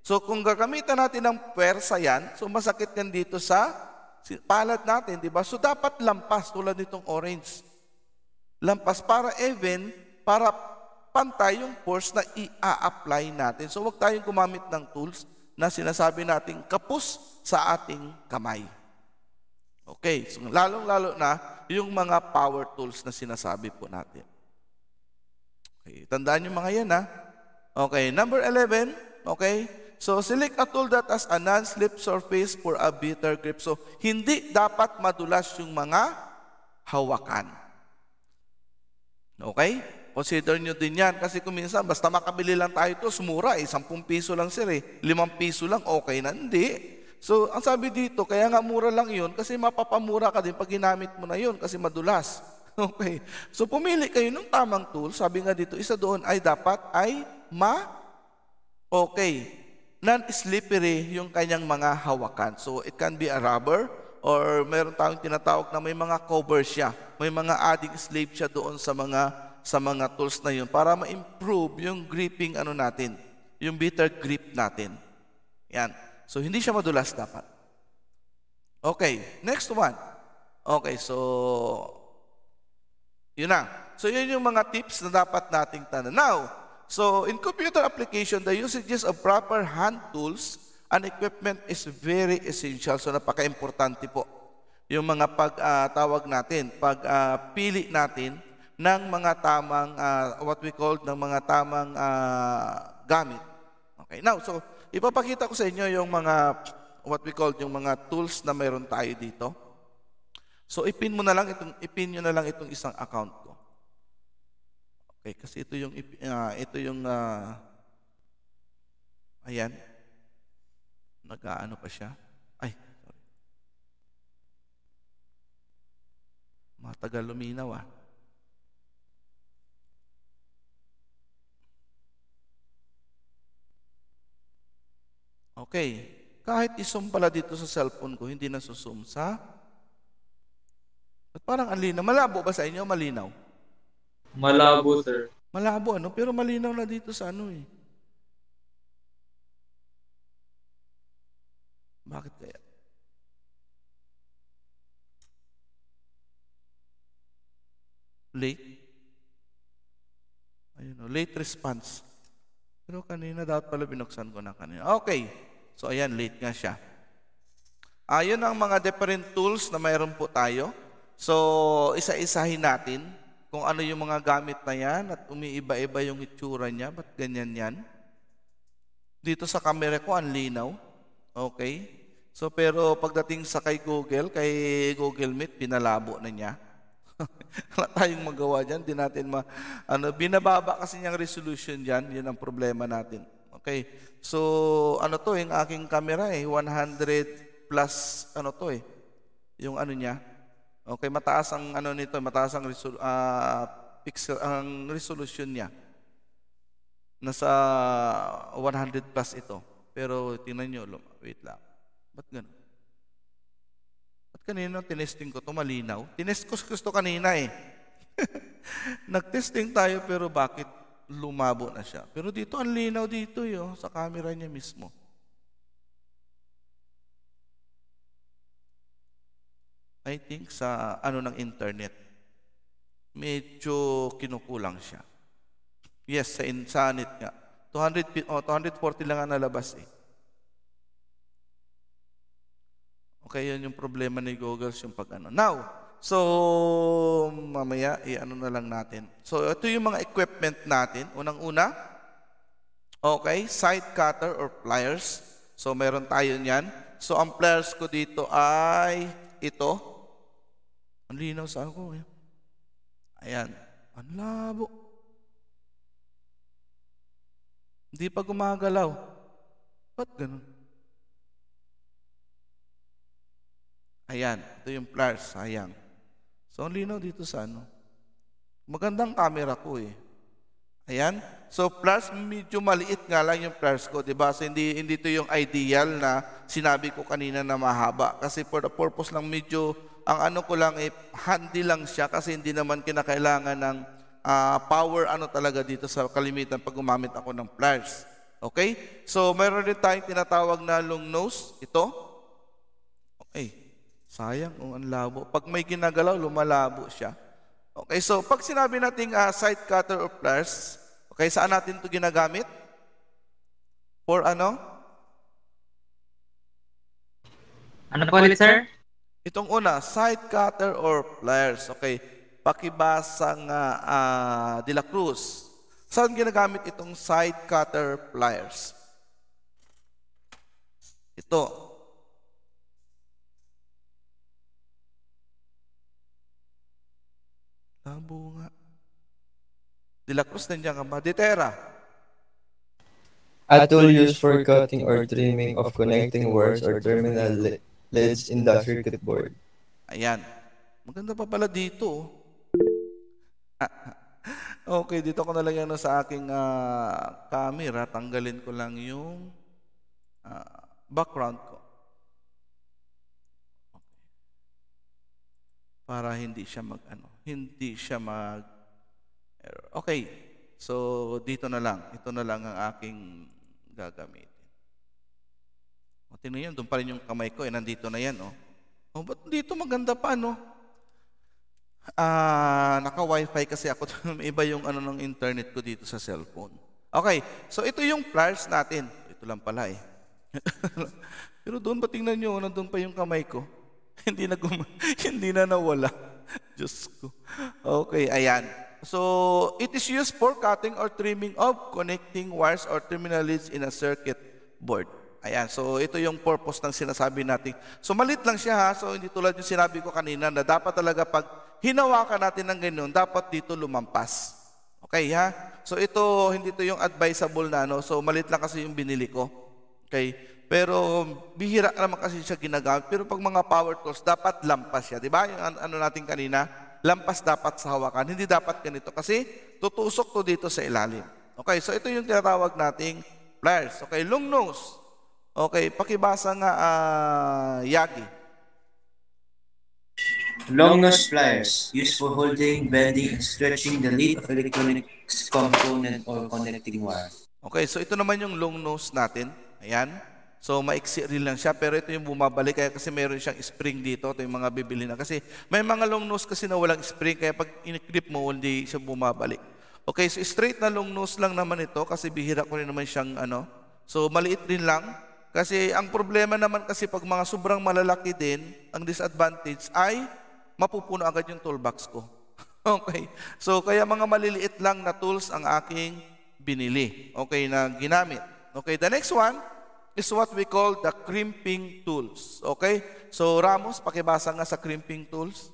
So, kung gagamitan natin ng pwersa yan, so masakit yan dito sa palat natin, di ba? So, dapat lampas tulad nitong orange. Lampas para even, para pantay yung force na i-apply natin. So huwag tayong gumamit ng tools na sinasabi nating kapos sa ating kamay. Okay, so lalong-lalo na yung mga power tools na sinasabi po natin. Okay, tandaan yung mga yan ha. Okay, number 11, okay? So select a tool that has a non-slip surface for a better grip. So hindi dapat madulas yung mga hawakan. Okay? Consider nyo din yan. Kasi kung minsan, basta makabili lang tayo ito, sumura eh. 10 piso lang sir eh. 5 piso lang, okay na. Hindi. So, ang sabi dito, kaya nga mura lang yun kasi mapapamura ka din pag ginamit mo na yun kasi madulas. Okay. So, pumili kayo ng tamang tool. Sabi nga dito, isa doon ay dapat ay ma okay. Non-slippery yung kanyang mga hawakan. So, it can be a rubber, or meron tayong tinatawag na may mga cover siya. May mga adding slave siya doon sa mga sa mga tools na yun para ma-improve yung gripping ano natin, yung bitter grip natin. Yan. So, hindi siya madulas dapat. Okay, next one. Okay, so, yun na. So, yun yung mga tips na dapat nating tanong. Now, so, in computer application, the usages of proper hand tools and equipment is very essential. So, napaka-importante po yung mga pagtawag ah, uh, natin, pagpili ah, uh, natin ng mga tamang, uh, what we call, ng mga tamang uh, gamit. Okay, now, so, ipapakita ko sa inyo yung mga, what we call, yung mga tools na meron tayo dito. So, ipin mo na lang itong, ipin nyo na lang itong isang account ko. Okay, kasi ito yung, uh, ito yung, uh, ayan, Nagaano pa siya. Ay, sorry. Matagal luminaw ah. Okay, kahit isum pala dito sa cellphone ko, hindi na nasusum sa... At parang anlinaw. Malabo ba sa inyo? Malinaw? Malabo, sir. Malabo, ano? Pero malinaw na dito sa ano eh. Bakit kaya? Late. Ayun, oh, late response. Pero kanina dapat pala binuksan ko na kanina. Okay. So ayan, late nga siya. Ayun ah, ang mga different tools na mayroon po tayo. So isa-isahin natin kung ano yung mga gamit na yan at umiiba-iba yung itsura niya. Ba't ganyan yan? Dito sa camera ko, ang linaw. Okay? So pero pagdating sa kay Google, kay Google Meet, pinalabo na niya. Wala tayong magawa dyan, di natin ma... Ano, binababa kasi niyang resolution dyan, yan ang problema natin. Okay. So, ano to, yung aking camera eh, 100 plus, ano to eh, yung ano niya. Okay, mataas ang ano nito, mataas ang resol- uh, pixel, ang resolution niya. Nasa 100 plus ito. Pero tingnan niyo, wait lang. Ba't ganun? Ba't kanina tinesting ko to malinaw? Tinest ko gusto kanina eh. Nagtesting tayo pero bakit lumabo na siya. Pero dito, ang linaw dito yo, eh, oh, sa camera niya mismo. I think sa ano ng internet, medyo kinukulang siya. Yes, sa insanit nga. 200, oh, 240 lang ang nalabas eh. Okay, yun yung problema ni Google yung pag ano. Now, So, mamaya, i-ano na lang natin. So, ito yung mga equipment natin. Unang-una, okay, side cutter or pliers. So, meron tayo niyan. So, ang pliers ko dito ay ito. Ang linaw sa ako. Eh. Ayan. Ang labo. Hindi pa gumagalaw. Ba't ganun? Ayan, ito yung pliers, sayang. So, ang linaw dito sa ano? Magandang camera ko eh. Ayan. So, plus, medyo maliit nga lang yung flash ko, di ba? So, hindi, hindi ito yung ideal na sinabi ko kanina na mahaba. Kasi for the purpose lang, medyo, ang ano ko lang, eh, handy lang siya kasi hindi naman kinakailangan ng uh, power ano talaga dito sa kalimitan pag gumamit ako ng flash. Okay? So, meron din tayong tinatawag na long nose. Ito. Okay. Sayang kung oh, ang labo. Pag may ginagalaw, lumalabo siya. Okay, so pag sinabi nating uh, side cutter or pliers, okay, saan natin to ginagamit? For ano? Ano po ulit, sir? Itong una, side cutter or pliers. Okay, pakibasang uh, ah, uh, De La Cruz. Saan ginagamit itong side cutter pliers? Ito, Nabunga. De La Cruz nandiyan ka ba? De A tool used for cutting or trimming of connecting words or terminal le- leads in the circuit board. Ayan. Maganda pa pala dito. Oh. okay, dito ko na lang na sa aking uh, camera. Tanggalin ko lang yung uh, background ko. Para hindi siya mag-ano hindi siya mag... Okay, so dito na lang. Ito na lang ang aking gagamitin. O, tingnan yun, doon pa rin yung kamay ko. Eh, nandito na yan, oh. Oh, but dito maganda pa, no? Ah, naka-wifi kasi ako. Iba yung ano ng internet ko dito sa cellphone. Okay, so ito yung pliers natin. Ito lang pala eh. Pero doon ba tingnan niyo, oh, nandoon pa yung kamay ko. hindi na, gum- hindi na nawala. Diyos ko. Okay, ayan. So, it is used for cutting or trimming of connecting wires or terminal leads in a circuit board. Ayan, so ito yung purpose ng sinasabi natin. So, malit lang siya ha. So, hindi tulad yung sinabi ko kanina na dapat talaga pag hinawakan natin ng ganyan, dapat dito lumampas. Okay ha? So, ito, hindi to yung advisable na ano. So, malit lang kasi yung binili ko. Okay? Pero bihira naman kasi siya ginagamit. Pero pag mga power tools, dapat lampas siya. Di ba? Yung ano natin kanina, lampas dapat sa hawakan. Hindi dapat ganito kasi tutusok to dito sa ilalim. Okay, so ito yung tinatawag nating pliers. Okay, long nose. Okay, pakibasa nga uh, Yagi. Long nose pliers, used for holding, bending, and stretching the lead of electronic component or connecting wire. Okay, so ito naman yung long nose natin. Ayan. So maiksi rin lang siya pero ito yung bumabalik kaya kasi mayroon siyang spring dito. Ito yung mga bibili na kasi may mga long nose kasi na walang spring kaya pag iniklip mo hindi siya bumabalik. Okay, so straight na long nose lang naman ito kasi bihira ko rin naman siyang ano. So maliit rin lang kasi ang problema naman kasi pag mga sobrang malalaki din, ang disadvantage ay mapupuno agad yung toolbox ko. okay. So kaya mga maliliit lang na tools ang aking binili. Okay na ginamit. Okay, the next one is what we call the crimping tools. Okay? So Ramos, pakibasa nga sa crimping tools.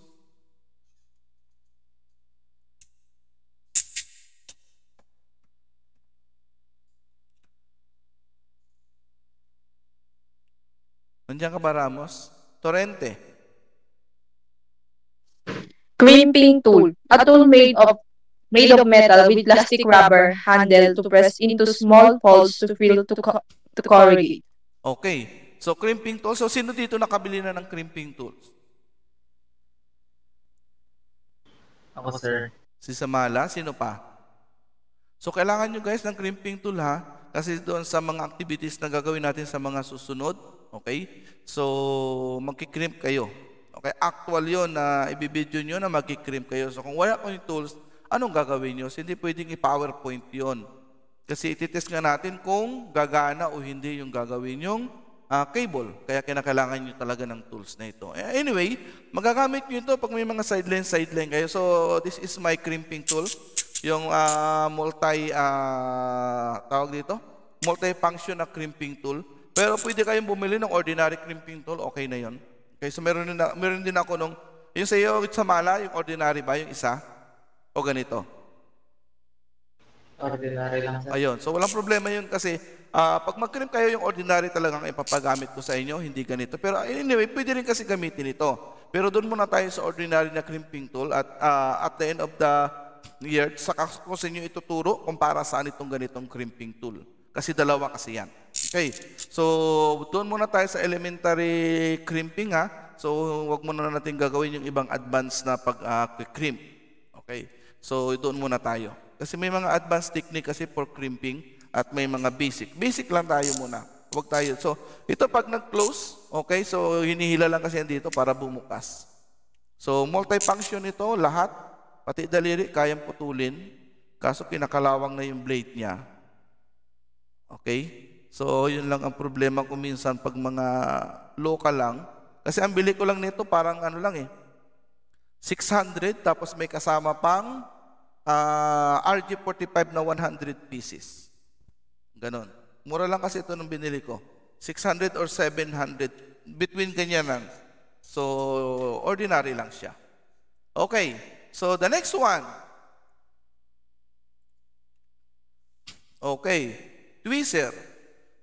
Nandiyan ka ba, Ramos? Torrente. Crimping tool. A tool made of made of metal with plastic rubber handle to press into small holes to fill to to corrugate. Okay. So crimping tools. So sino dito nakabili na ng crimping tools? Ako, sir. Si Samala, sino pa? So kailangan nyo guys ng crimping tool ha, kasi doon sa mga activities na gagawin natin sa mga susunod, okay? So magkikrimp kayo. Okay, actual yon na ibibidyo nyo na magkikrimp kayo. So kung wala kayong tools, anong gagawin nyo? So, hindi pwedeng i-powerpoint yon kasi ititest nga natin kung gagana o hindi yung gagawin yung uh, cable. Kaya kinakailangan nyo talaga ng tools na ito. Eh, anyway, magagamit nyo ito pag may mga sideline, sideline kayo. So, this is my crimping tool. Yung uh, multi, uh, tawag dito, multi-function na crimping tool. Pero pwede kayong bumili ng ordinary crimping tool, okay na yon. Okay, so meron din, na, meron din ako nung, yung sa iyo, sa mala, yung ordinary ba, yung isa, o ganito. Ordinary lang. Sir. Ayun. So walang problema yun kasi uh, pag mag-claim kayo yung ordinary talaga ang ipapagamit ko sa inyo, hindi ganito. Pero ah, anyway, pwede rin kasi gamitin ito. Pero doon muna tayo sa ordinary na crimping tool at uh, at the end of the year, saka ko sa inyo ituturo kung para saan itong ganitong crimping tool. Kasi dalawa kasi yan. Okay. So, doon muna tayo sa elementary crimping ha. So, wag muna natin gagawin yung ibang advanced na pag-crimp. Uh, okay. So, doon muna tayo. Kasi may mga advanced technique kasi for crimping at may mga basic. Basic lang tayo muna. Huwag tayo. So, ito pag nag-close, okay, so hinihila lang kasi yan dito para bumukas. So, multifunction ito, lahat, pati daliri, kayang putulin. Kaso pinakalawang na yung blade niya. Okay? So, yun lang ang problema ko minsan pag mga local lang. Kasi ang bili ko lang nito parang ano lang eh, 600 tapos may kasama pang uh, ah, RG45 na 100 pieces. Ganon. Mura lang kasi ito nung binili ko. 600 or 700. Between ganyan lang. So, ordinary lang siya. Okay. So, the next one. Okay. Tweezer.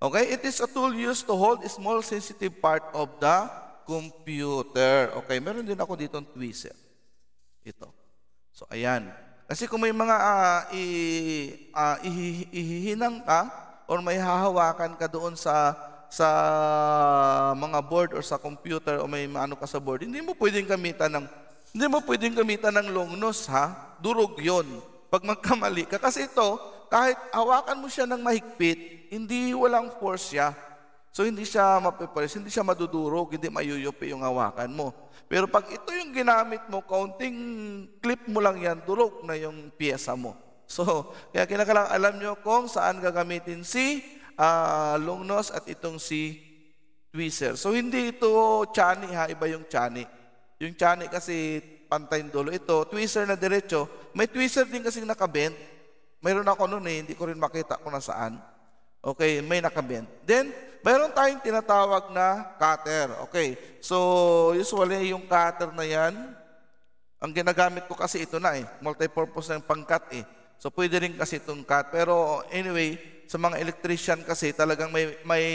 Okay, it is a tool used to hold a small sensitive part of the computer. Okay, meron din ako dito ng tweezer. Ito. So, ayan. Kasi kung may mga uh, i, uh, ihihinang ka or may hahawakan ka doon sa sa mga board or sa computer o may ano ka sa board, hindi mo pwedeng gamitan ng hindi mo pwedeng gamitan ng long nose ha. Durog 'yon. Pag magkamali ka kasi ito, kahit hawakan mo siya ng mahigpit, hindi walang force siya. So hindi siya mapipalis, hindi siya madudurog, hindi mayuyupi yung hawakan mo. Pero pag ito yung ginamit mo, counting clip mo lang yan, durog na yung piyesa mo. So, kaya kinakalang alam nyo kung saan gagamitin si uh, ah, nose at itong si tweezer. So, hindi ito chani ha, iba yung chani. Yung chani kasi pantay dulo. Ito, tweezer na diretso. May tweezer din kasi nakabent. Mayroon ako noon eh, hindi ko rin makita kung nasaan. Okay, may nakabent. Then, mayroon tayong tinatawag na cutter. Okay. So, usually yung cutter na yan, ang ginagamit ko kasi ito na eh. Multipurpose na yung pang-cut eh. So, pwede rin kasi itong cut. Pero anyway, sa mga electrician kasi talagang may, may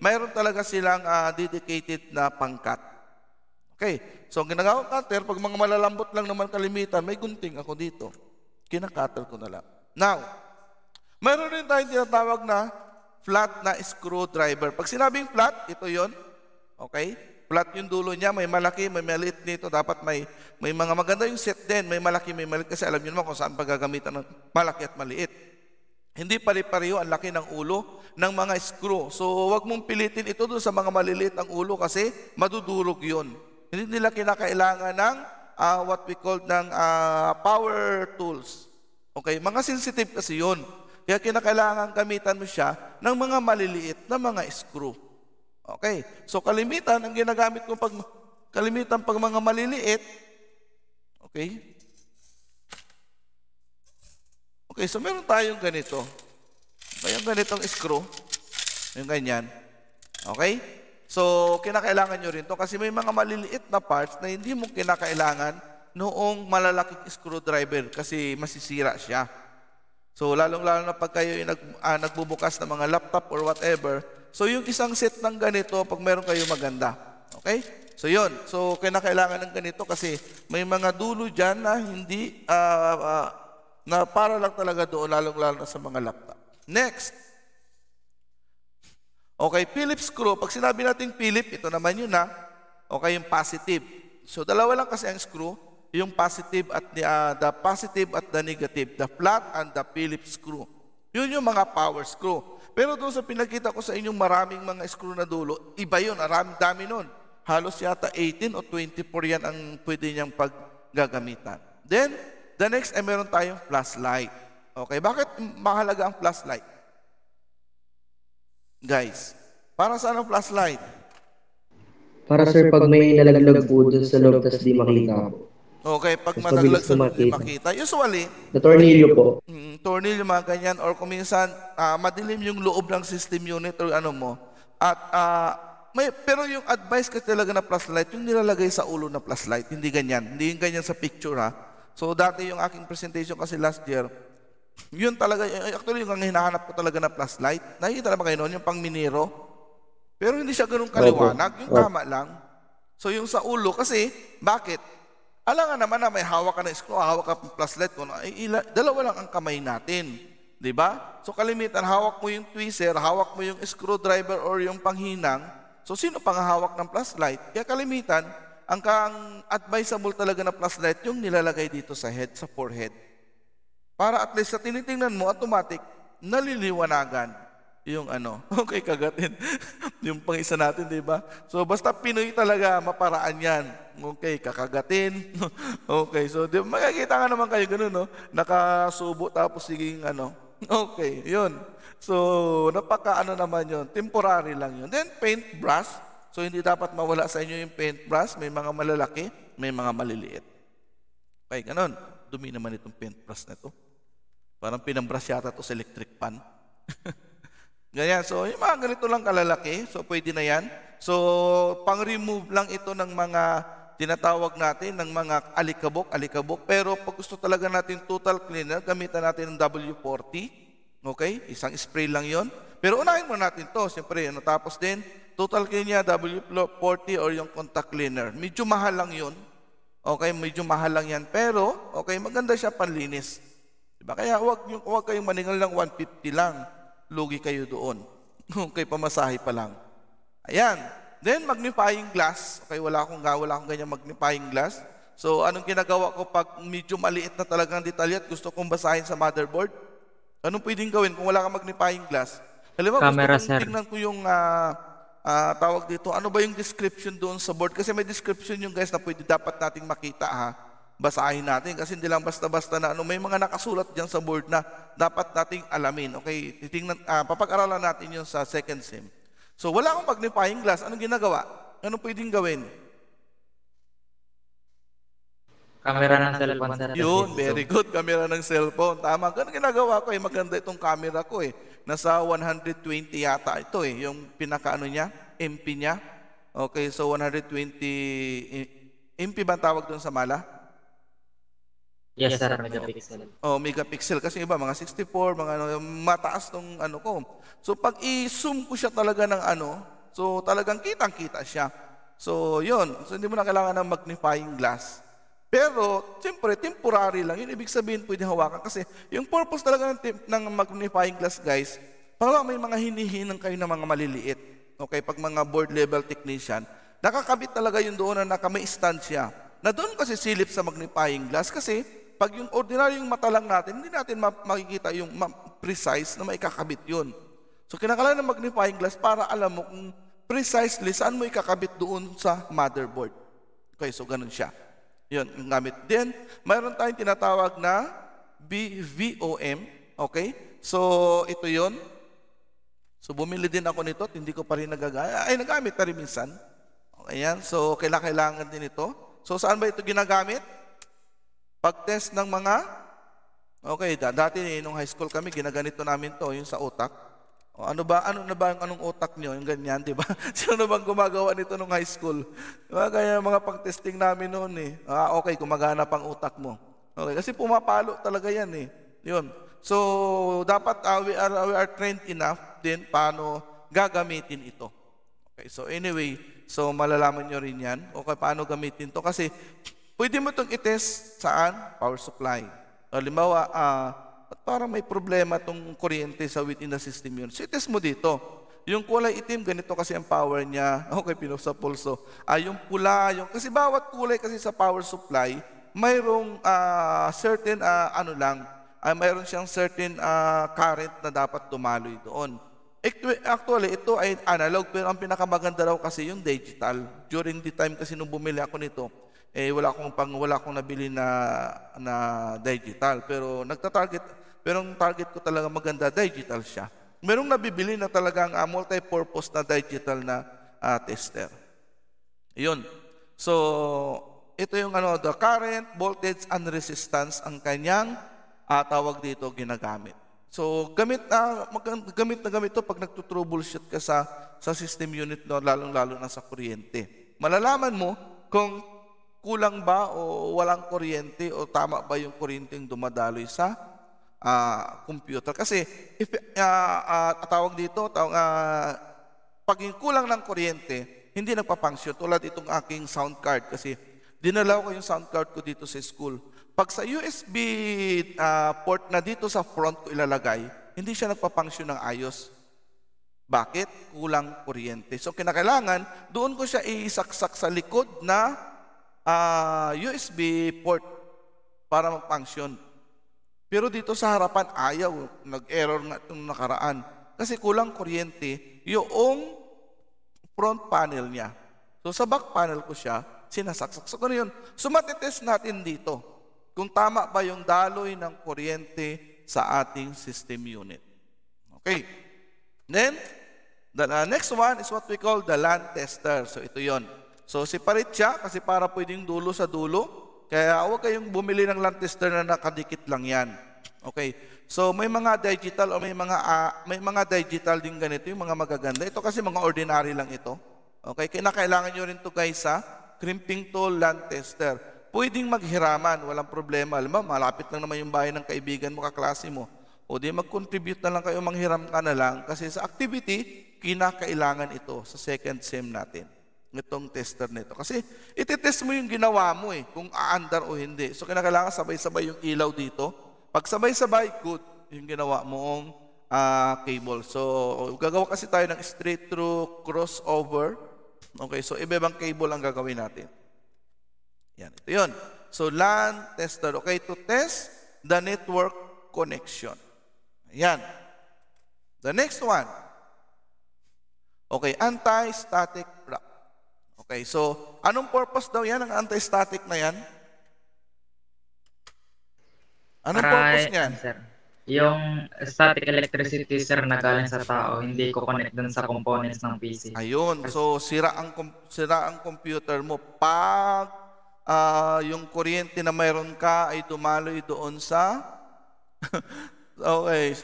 mayroon talaga silang uh, dedicated na pang-cut. Okay. So, ang ginagawa cutter, pag mga malalambot lang naman kalimitan, may gunting ako dito. Kinakatter ko na lang. Now, mayroon rin tayong tinatawag na flat na screwdriver. Pag sinabing flat, ito yon. Okay? Flat yung dulo niya, may malaki, may maliit nito. Dapat may, may mga maganda yung set din. May malaki, may maliit. Kasi alam niyo naman kung saan paggagamitan ng malaki at maliit. Hindi pare-pareho ang laki ng ulo ng mga screw. So wag mong pilitin ito doon sa mga maliliit ang ulo kasi madudurog yon. Hindi nila kinakailangan ng uh, what we call ng uh, power tools. Okay, mga sensitive kasi yon. Kaya kinakailangan gamitan mo siya ng mga maliliit na mga screw. Okay. So kalimitan, ang ginagamit ko pag kalimitan pag mga maliliit, okay, Okay, so meron tayong ganito. Ba yung ganitong screw? Yung ganyan. Okay? So, kinakailangan nyo rin to kasi may mga maliliit na parts na hindi mo kinakailangan noong malalaking screwdriver kasi masisira siya. So lalong-lalo na pag kayo nag, ah, nagbubukas ng mga laptop or whatever, so yung isang set ng ganito, pag meron kayo maganda. Okay? So yun. So kinakailangan ng ganito kasi may mga dulo dyan na hindi, uh, uh, na para lang talaga doon, lalong-lalo na sa mga laptop. Next. Okay, Phillips screw. Pag sinabi natin Philip, ito naman yun na. Okay, yung positive. So dalawa lang kasi ang screw yung positive at the, uh, ah, the positive at the negative, the flat and the Phillips screw. Yun yung mga power screw. Pero doon sa pinakita ko sa inyong maraming mga screw na dulo, iba yun, aram dami nun. Halos yata 18 o 24 yan ang pwede niyang paggagamitan. Then, the next ay eh, meron tayong flashlight. Okay, bakit mahalaga ang flashlight? Guys, para saan ang flashlight? Para sir, pag may nalaglag po doon sa loob, tapos di makita po. Okay, pag malaglag sa makita. Usually, the tornilyo po. Mm, tornilyo, mga ganyan. Or kung minsan, uh, madilim yung loob ng system unit or ano mo. At, uh, may, pero yung advice kasi talaga na plus light, yung nilalagay sa ulo na plus light, hindi ganyan. Hindi yung ganyan sa picture, ha? So, dati yung aking presentation kasi last year, yun talaga, eh, eh, actually yung ang hinahanap ko talaga na plus light. Nakikita na ba kayo noon, yung pang minero? Pero hindi siya ganun kaliwanag, yung tama lang. So, yung sa ulo, kasi, bakit? Alangan naman na may hawak ka ng screw, hawak ka ng plaslet. Kung, ay, eh, ila, dalawa lang ang kamay natin. Di ba? So kalimitan, hawak mo yung tweezer, hawak mo yung screwdriver or yung panghinang. So sino pang hawak ng flashlight? Kaya kalimitan, ang kang advisable talaga na flashlight yung nilalagay dito sa head, sa forehead. Para at least sa tinitingnan mo, automatic, naliliwanagan yung ano, okay kagatin. yung pang isa natin, di ba? So basta Pinoy talaga, maparaan yan. Okay, kakagatin. okay, so di, makikita nga naman kayo ganun, no? Nakasubo tapos siging ano. Okay, yun. So napaka ano naman yun, temporary lang yun. Then paint brush. So hindi dapat mawala sa inyo yung paint brush. May mga malalaki, may mga maliliit. Okay, ganun. Dumi naman itong paintbrush na to. Parang pinambrush yata to sa electric pan. Kaya so, yung mga ganito lang kalalaki, so pwede na yan. So, pang-remove lang ito ng mga tinatawag natin ng mga alikabok, alikabok. Pero pag gusto talaga natin total cleaner, gamitan natin ng W40. Okay? Isang spray lang yon. Pero unahin muna natin to, siyempre. Ano, tapos din, total cleaner, W40 or yung contact cleaner. Medyo mahal lang yon. Okay, medyo mahal lang yan. Pero, okay, maganda siya panlinis. Diba? Kaya wag, yung, wag kayong maningal ng 150 lang lugi kayo doon. Okay, pamasahe pa lang. Ayan. Then, magnifying glass. Okay, wala akong ga, wala akong ganyan magnifying glass. So, anong ginagawa ko pag medyo maliit na talagang detalye at gusto kong basahin sa motherboard? Anong pwedeng gawin kung wala kang magnifying glass? Halimbawa, Camera, gusto kong tingnan ko yung uh, uh, tawag dito, ano ba yung description doon sa board? Kasi may description yung guys na pwede dapat nating makita ha basahin natin kasi hindi lang basta-basta na ano, may mga nakasulat diyan sa board na dapat nating alamin. Okay, titingnan uh, papag-aralan natin 'yon sa second sim. So wala akong magnifying glass, anong ginagawa? Ano pwedeng gawin? Camera ng cellphone, sir. Yun, very good. Camera ng cellphone. Tama. Ganun ginagawa ko eh. Maganda itong camera ko eh. Nasa 120 yata ito eh. Yung pinakaano niya, MP niya. Okay, so 120 MP ba tawag doon sa mala? Yes, sir, megapixel. Oh, megapixel kasi iba mga 64, mga ano, mataas tong ano ko. So pag i-zoom ko siya talaga ng ano, so talagang kitang-kita siya. So, 'yun. So hindi mo na kailangan ng magnifying glass. Pero, siyempre, temporary lang. Yun ibig sabihin, pwedeng hawakan. Kasi, yung purpose talaga ng, ng magnifying glass, guys, pag may mga hinihinang kayo ng mga maliliit, okay, pag mga board level technician, nakakabit talaga yung doon na naka may stand siya. Na doon kasi silip sa magnifying glass kasi pag yung ordinaryong mata lang natin, hindi natin makikita yung precise na maikakabit yun. So kinakailangan ng magnifying glass para alam mo kung precisely saan mo ikakabit doon sa motherboard. Okay, so ganun siya. Yun, yung gamit. Then, mayroon tayong tinatawag na BVOM. Okay? So, ito yon So, bumili din ako nito at hindi ko pa rin nagagamit. Ay, nagamit na rin minsan. Ayan, so kailangan din ito. So, saan ba ito ginagamit? Pag-test ng mga, okay, dati nung high school kami, ginaganito namin to, yung sa utak. O, ano ba, ano na ba ang anong utak niyo, Yung ganyan, di ba? Sino na bang gumagawa nito nung high school? Di ba? Kaya mga pag-testing namin noon eh. Ah, okay, kumagana pang utak mo. Okay, kasi pumapalo talaga yan eh. Yun. So, dapat uh, we, are, we are trained enough din paano gagamitin ito. Okay, so anyway, so malalaman niyo rin yan. Okay, paano gamitin to Kasi Pwede mo itong itest saan? Power supply. Halimbawa, uh, at parang may problema itong kuryente sa within the system yun. So, itest mo dito. Yung kulay itim, ganito kasi ang power niya. Okay, pinok sa pulso. Ah, yung pula, yung... Kasi bawat kulay kasi sa power supply, mayroong uh, certain uh, ano lang, uh, mayroon siyang certain uh, current na dapat dumaloy doon. Actually, ito ay analog, pero ang pinakamaganda raw kasi yung digital. During the time kasi nung bumili ako nito, eh wala akong pang wala akong nabili na na digital pero nagta-target pero ang target ko talaga maganda digital siya. Merong nabibili na talagang uh, multi-purpose na digital na uh, tester. Yun. So, ito yung ano, the current, voltage, and resistance ang kanyang uh, tawag dito ginagamit. So, gamit na, mag- gamit na gamit to pag nagtutroubleshoot ka sa, sa system unit, no, lalong-lalo na sa kuryente. Malalaman mo kung kulang ba o walang kuryente o tama ba yung kuryenteng dumadaloy sa uh, computer. Kasi if uh, uh, tawag dito, tawag, uh, pag yung kulang ng kuryente, hindi nagpa-function. Tulad itong aking sound card kasi dinala ko yung sound card ko dito sa school. Pag sa USB uh, port na dito sa front ko ilalagay, hindi siya nagpa-function ng ayos. Bakit? Kulang kuryente. So kinakailangan, doon ko siya isaksak sa likod na uh, ah, USB port para mag-function. Pero dito sa harapan, ayaw. Nag-error nga itong nakaraan. Kasi kulang kuryente yung front panel niya. So sa back panel ko siya, sinasaksak. So ganun yun. So matitest natin dito kung tama ba yung daloy ng kuryente sa ating system unit. Okay. Then, the uh, next one is what we call the LAN tester. So ito yon. So separate siya kasi para pwedeng dulo sa dulo. Kaya huwag kayong bumili ng lantister na nakadikit lang yan. Okay. So may mga digital o may mga uh, may mga digital din ganito yung mga magaganda. Ito kasi mga ordinary lang ito. Okay, kinakailangan nyo rin to guys sa crimping tool land tester. Pwedeng maghiraman, walang problema. Alam mo, malapit lang naman yung bahay ng kaibigan mo, kaklase mo. O di mag-contribute na lang kayo, manghiram ka na lang. Kasi sa activity, kinakailangan ito sa second SEM natin nitong tester nito. Kasi ititest mo yung ginawa mo eh, kung aandar o hindi. So kinakailangan sabay-sabay yung ilaw dito. Pag sabay-sabay, good yung ginawa moong uh, cable. So gagawa kasi tayo ng straight through crossover. Okay, so iba-ibang cable ang gagawin natin. Yan, ito yun. So LAN tester, okay, to test the network connection. Yan. The next one. Okay, anti-static wrap. Okay, so anong purpose daw yan ng anti-static na yan? Anong Para, purpose niyan? Ano, sir, yung static electricity sir na galing sa tao, hindi ko connect dun sa components ng PC. Ayun, so sira ang sira ang computer mo pag uh, yung kuryente na mayroon ka ay dumaloy doon sa Okay,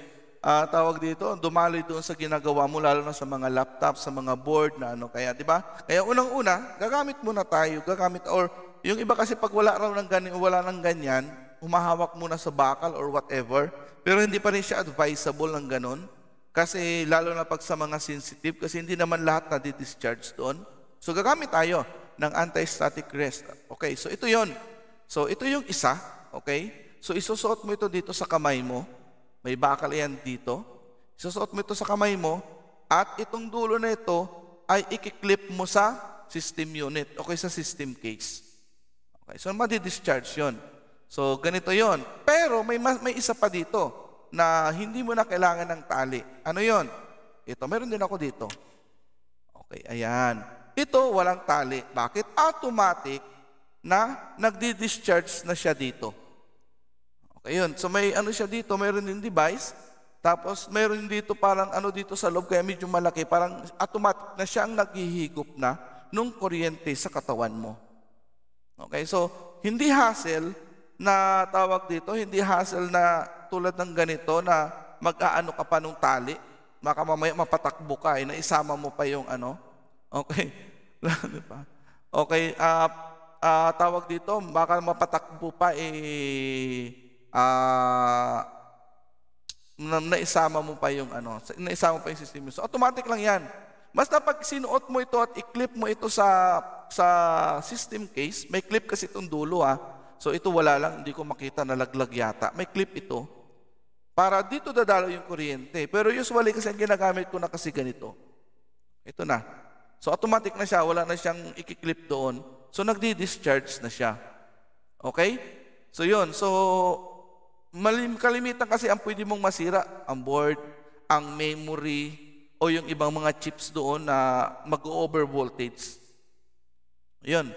uh, tawag dito, dumaloy doon sa ginagawa mo, lalo na sa mga laptop, sa mga board na ano kaya, di ba? Kaya unang-una, gagamit muna tayo, gagamit, or yung iba kasi pag wala raw ng ganyan, wala ng ganyan, humahawak muna sa bakal or whatever, pero hindi pa rin siya advisable ng ganun. Kasi lalo na pag sa mga sensitive, kasi hindi naman lahat na di discharge doon. So gagamit tayo ng anti-static rest. Okay, so ito yon. So ito yung isa, okay? So isusuot mo ito dito sa kamay mo. May bakal yan dito. Isusuot mo ito sa kamay mo at itong dulo na ito ay ikiklip mo sa system unit o kay sa system case. Okay, so madi-discharge yon. So ganito yon. Pero may, may isa pa dito na hindi mo na kailangan ng tali. Ano yon? Ito, meron din ako dito. Okay, ayan. Ito, walang tali. Bakit? Automatic na nagdi-discharge na siya dito. Ayun, so may ano siya dito, mayroon din device, tapos mayroon dito parang ano dito sa loob, kaya medyo malaki, parang automatic na siya ang naghihigop na nung kuryente sa katawan mo. Okay, so hindi hassle na tawag dito, hindi hassle na tulad ng ganito na mag-aano ka pa nung tali, baka mamaya mapatakbo ka, eh, naisama mo pa yung ano. Okay, di ba? Okay, uh, uh, tawag dito, baka mapatakbo pa, eh, uh, na, naisama mo pa yung ano, naisama pa yung system. So automatic lang 'yan. Basta pag sinuot mo ito at i-clip mo ito sa sa system case, may clip kasi itong dulo ha. So ito wala lang, hindi ko makita nalaglag yata. May clip ito. Para dito dadalo yung kuryente. Pero usually kasi ang ginagamit ko na kasi ganito. Ito na. So automatic na siya, wala na siyang i-clip doon. So nagdi-discharge na siya. Okay? So yun. So Kalimitan kasi ang pwede mong masira, ang board, ang memory, o yung ibang mga chips doon na mag overvoltage voltage. Yun.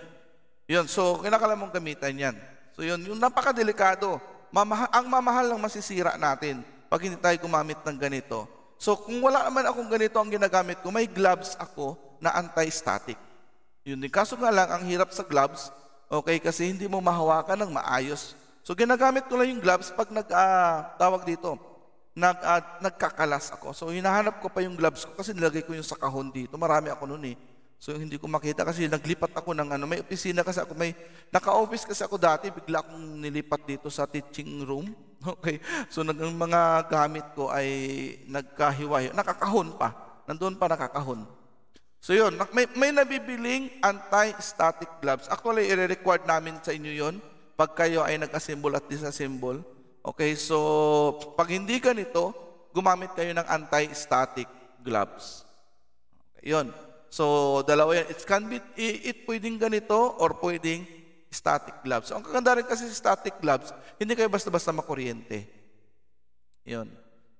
Yun. So, kinakailangan mong gamitan yan. So, yun. Yung napakadelikado. Mamaha- ang mamahal lang masisira natin pag hindi tayo gumamit ng ganito. So, kung wala naman akong ganito ang ginagamit ko, may gloves ako na anti-static. Yun din. Kaso nga lang, ang hirap sa gloves, okay, kasi hindi mo mahawakan ng maayos So ginagamit ko lang yung gloves pag nag uh, dito, nag uh, nagkakalas ako. So hinahanap ko pa yung gloves ko kasi nilagay ko yung sa kahon dito. Marami ako noon eh. So hindi ko makita kasi naglipat ako ng ano, may opisina kasi ako, may naka-office kasi ako dati, bigla akong nilipat dito sa teaching room. Okay. So nag, mga gamit ko ay nagkahiwayo, nakakahon pa. Nandoon pa nakakahon. So yun, may, may nabibiling anti-static gloves. Actually, i-required namin sa inyo yon pag kayo ay nagkasimbol at disasimbol. Okay, so pag hindi ganito, gumamit kayo ng anti-static gloves. Okay, yun. So, dalawa yan. It can be, it, pwedeng ganito or pwedeng static gloves. So, ang kaganda rin kasi static gloves, hindi kayo basta-basta makuryente. Yun.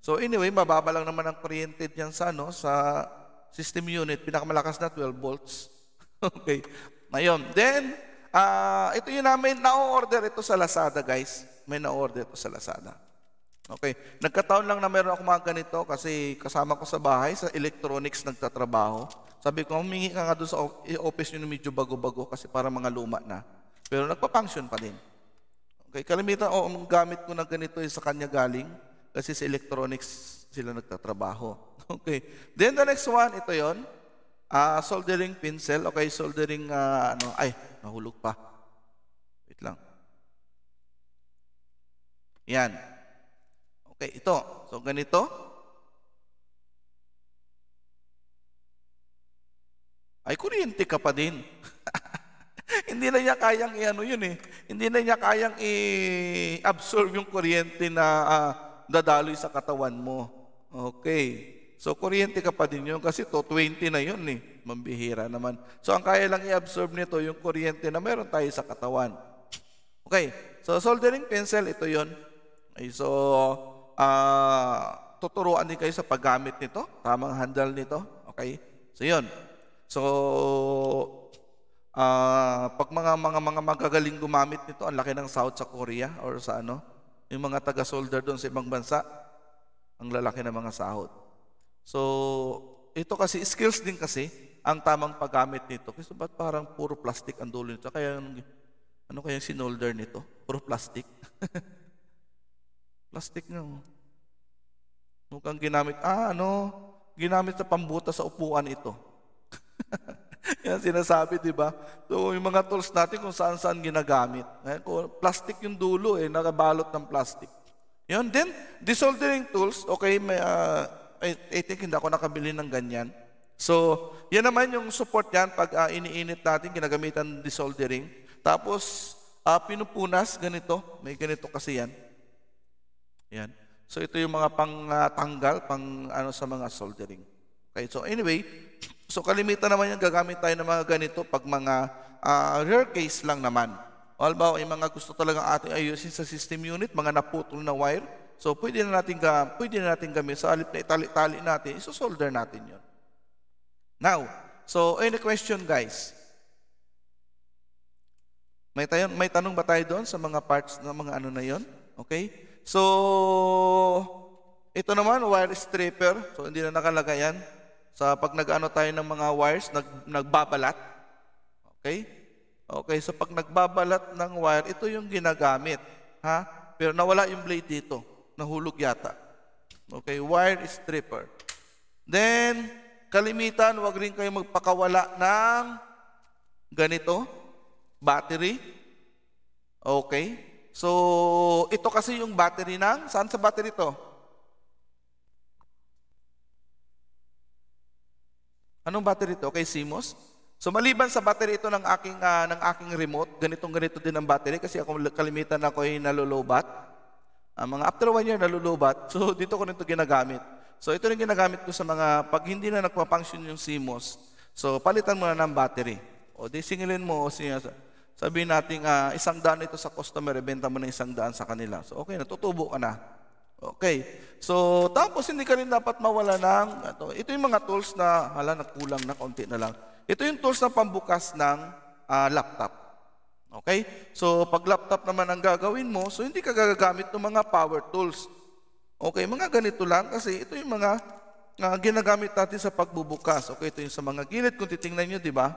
So anyway, mababa lang naman ang kuryente diyan sa ano sa system unit, pinakamalakas na 12 volts. okay. Ngayon, then Uh, ito yung namin, na-order ito sa Lazada guys. May na-order ito sa Lazada. Okay. Nagkataon lang na meron ako mga ganito kasi kasama ko sa bahay, sa electronics nagtatrabaho. Sabi ko, humingi ka nga doon sa office nyo medyo bago-bago kasi parang mga luma na. Pero nagpa-function pa din. Okay, kalimitan, oh, ang gamit ko na ganito ay sa kanya galing kasi sa electronics sila nagtatrabaho. Okay. Then the next one, ito yon uh, soldering pencil okay, soldering uh, ano, ay, nahulog pa. Wait lang. Yan. Okay, ito. So, ganito. Ay, kuryente ka pa din. Hindi na niya kayang i-ano yun eh. Hindi na niya kayang i-absorb yung kuryente na uh, dadaloy sa katawan mo. Okay. So kuryente ka pa din yun kasi to 20 na yun eh. Mambihira naman. So ang kaya lang i-absorb nito yung kuryente na meron tayo sa katawan. Okay. So soldering pencil, ito yun. So uh, tuturuan din kayo sa paggamit nito. Tamang handle nito. Okay. So yun. So uh, pag mga mga mga magagaling gumamit nito, ang laki ng South sa Korea or sa ano, yung mga taga-solder doon sa ibang bansa, ang lalaki ng mga sahod. So, ito kasi, skills din kasi, ang tamang paggamit nito. Kasi ba't parang puro plastic ang dulo nito? Kaya, ano kaya yung sinolder nito? Puro plastic. plastic nga. Oh. Mukhang ginamit, ah ano, ginamit sa pambuta sa upuan ito. Yan sinasabi, di ba? So, yung mga tools natin kung saan-saan ginagamit. Eh, plastic yung dulo eh, nakabalot ng plastic. Yun, then, desoldering tools, okay, may, uh, I, I think hindi ako nakabili ng ganyan. So, yan naman yung support yan pag uh, iniinit natin, ginagamitan ng desoldering. Tapos, uh, pinupunas, ganito. May ganito kasi yan. Yan. So, ito yung mga pangtanggal, ah, uh, pang ano sa mga soldering. Okay, so anyway, so kalimitan naman yung gagamit tayo ng mga ganito pag mga uh, rare case lang naman. Halimbawa, yung mga gusto talaga ating ayusin sa system unit, mga naputol na wire, So pwede na natin, ga pwede na natin kami sa alip na itali-tali natin, isosolder natin yon. Now, so any question guys? May, tayo, may tanong ba tayo doon sa mga parts ng mga ano na yon? Okay? So, ito naman, wire stripper. So, hindi na nakalagay yan. Sa so, pag nag-ano tayo ng mga wires, nag, nagbabalat. Okay? Okay, so pag nagbabalat ng wire, ito yung ginagamit. Ha? Pero nawala yung blade dito. Nahulog yata. Okay, wire stripper. Then, kalimitan, wag rin kayong magpakawala ng ganito, battery. Okay. So, ito kasi yung battery ng, saan sa battery to? Anong battery to? Okay, CMOS. So maliban sa battery ito ng aking uh, ng aking remote, ganitong ganito din ang battery kasi ako kalimitan ako ay nalolobat. Ang ah, mga after one year, nalulubat. So, dito ko rin ito ginagamit. So, ito rin ginagamit ko sa mga, pag hindi na nagpa-function yung CMOS, so, palitan mo na ng battery. O, di singilin mo, siya, sabihin natin, uh, isang daan ito sa customer, ibenta mo na isang daan sa kanila. So, okay, natutubo ka na. Okay. So, tapos hindi ka rin dapat mawala ng, ito, ito yung mga tools na, hala, nagkulang na, konti na lang. Ito yung tools na pambukas ng uh, laptop. Okay? So, pag laptop naman ang gagawin mo, so hindi ka gagamit ng mga power tools. Okay, mga ganito lang kasi ito yung mga uh, ginagamit natin sa pagbubukas. Okay, ito yung sa mga gilid kung titingnan niyo, di ba?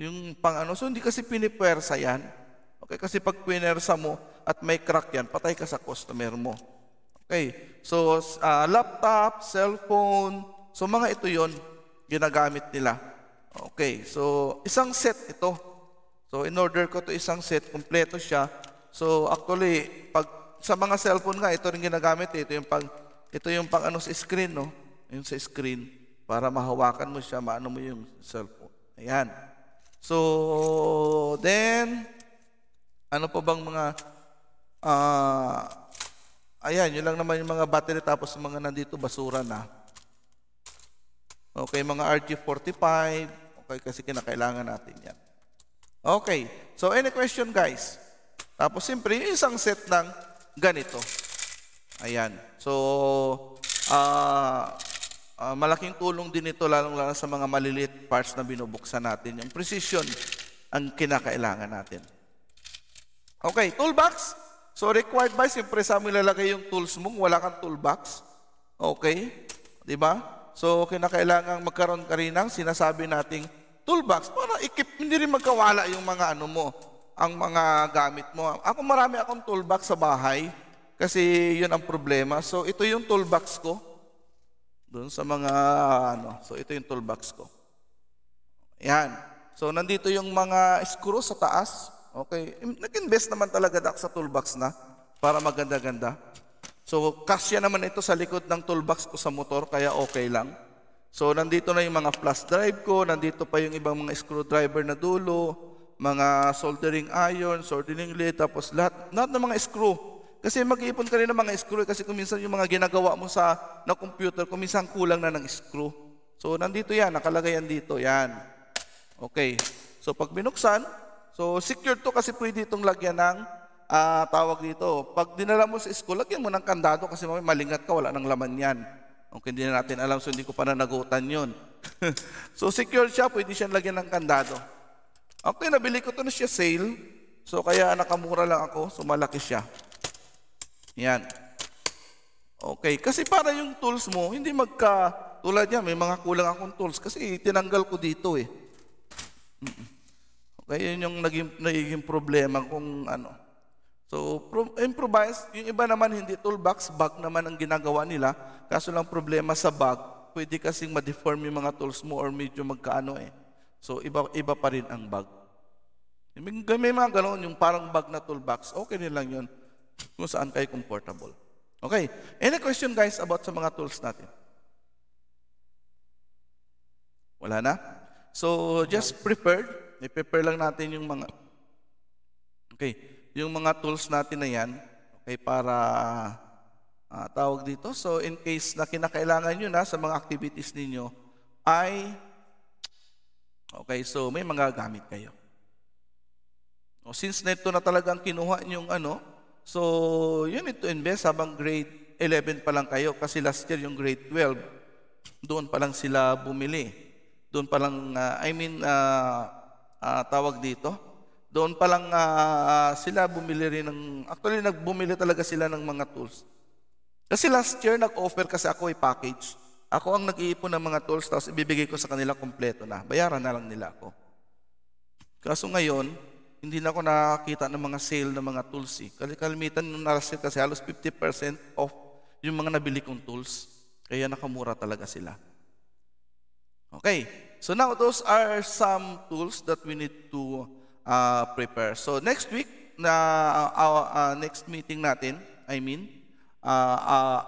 Yung pang ano, so hindi kasi pinipwersa yan. Okay, kasi pag pinersa mo at may crack yan, patay ka sa customer mo. Okay, so uh, laptop, cellphone, so mga ito yon ginagamit nila. Okay, so isang set ito. So, in-order ko to isang set, kumpleto siya. So, actually, pag, sa mga cellphone nga, ito rin ginagamit. Eh. Ito yung pang, ito yung pang ano sa screen, no? Yung sa screen, para mahawakan mo siya, maano mo yung cellphone. Ayan. So, then, ano pa bang mga, ah, uh, ayan, yun lang naman yung mga battery tapos mga nandito basura na. Okay, mga RG45, okay, kasi kinakailangan natin yan. Okay. So, any question, guys? Tapos, siyempre, isang set ng ganito. Ayan. So, ah... Uh, uh, malaking tulong din ito lalong-lalo sa mga maliliit parts na binubuksan natin. Yung precision ang kinakailangan natin. Okay, toolbox. So required by, siyempre sa amin lalagay yung tools mong, wala kang toolbox. Okay, di ba? So kinakailangan magkaroon ka rin ng sinasabi nating toolbox para ikip, hindi rin magkawala yung mga ano mo, ang mga gamit mo. Ako marami akong toolbox sa bahay kasi yun ang problema. So ito yung toolbox ko. Doon sa mga ano. So ito yung toolbox ko. Yan. So nandito yung mga screw sa taas. Okay. Nag-invest naman talaga dak sa toolbox na para maganda-ganda. So kasya naman ito sa likod ng toolbox ko sa motor kaya okay lang. So nandito na yung mga flash drive ko, nandito pa yung ibang mga screwdriver na dulo, mga soldering iron, soldering lead, tapos lahat, lahat ng mga screw. Kasi mag-iipon ka rin ng mga screw eh, kasi kuminsan yung mga ginagawa mo sa na computer, kuminsan kulang na ng screw. So nandito yan, nakalagay yan dito, yan. Okay. So pag binuksan, so secure to kasi pwede itong lagyan ng uh, tawag dito. Pag dinala mo sa school, lagyan mo ng kandado kasi may malingat ka, wala nang laman yan. Kung hindi na natin alam, so hindi ko pa na nagutan yun. so secure siya, pwede siyang lagyan ng kandado. Okay, nabili ko to na siya sale. So kaya nakamura lang ako, so malaki siya. Yan. Okay, kasi para yung tools mo, hindi magka, tulad niya, may mga kulang akong tools kasi tinanggal ko dito eh. Okay, yun yung naging, naging problema kung ano. So, improvise. yung iba naman hindi toolbox, bag naman ang ginagawa nila. Kaso lang problema sa bag, pwede kasing ma-deform yung mga tools mo or medyo magkaano eh. So, iba, iba pa rin ang bag. May, may mga ganoon, yung parang bag na toolbox, okay na lang yun kung saan kayo comfortable. Okay, any question guys about sa mga tools natin? Wala na? So, just prepared. I-prepare lang natin yung mga... Okay yung mga tools natin na yan, okay, para uh, tawag dito. So in case na kinakailangan nyo na sa mga activities ninyo, ay, okay, so may mga gamit kayo. O, since neto na talagang kinuha yung ano, so you need to invest habang grade 11 pa lang kayo kasi last year yung grade 12, doon pa lang sila bumili. Doon pa lang, uh, I mean, uh, uh, tawag dito, doon pa lang uh, sila bumili rin ng, actually nagbumili talaga sila ng mga tools. Kasi last year nag-offer kasi ako ay eh, package. Ako ang nag-iipon ng mga tools tapos ibibigay ko sa kanila kompleto na. Bayaran na lang nila ako. Kaso ngayon, hindi na ako nakakita ng mga sale ng mga tools eh. Kalimitan nung narasil kasi halos 50% off yung mga nabili kong tools. Kaya nakamura talaga sila. Okay. So now those are some tools that we need to uh, prepare. So next week, na uh, our uh, next meeting natin, I mean, uh,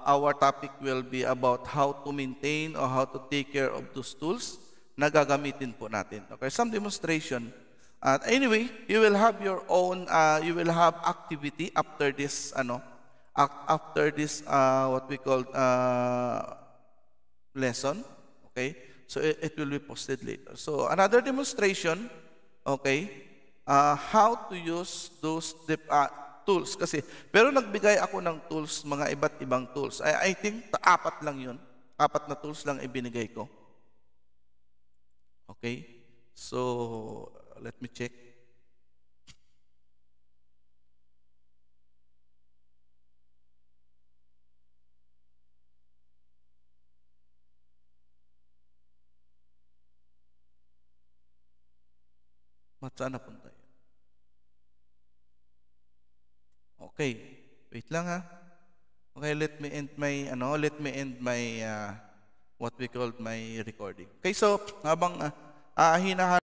uh, our topic will be about how to maintain or how to take care of those tools na gagamitin po natin. Okay, some demonstration. Uh, anyway, you will have your own, uh, you will have activity after this, ano, after this, uh, what we call uh, lesson. Okay, so it, it will be posted later. So another demonstration, okay, uh, how to use those dip, uh, tools. Kasi, pero nagbigay ako ng tools, mga iba't ibang tools. I, I think apat lang yun. Apat na tools lang ibinigay ko. Okay? So, let me check. Matsaan na punta Okay, wait lang ha. Ah. Okay, let me end my, ano, let me end my, uh, what we called my recording. Okay, so, habang uh, ah, uh, hinahanap,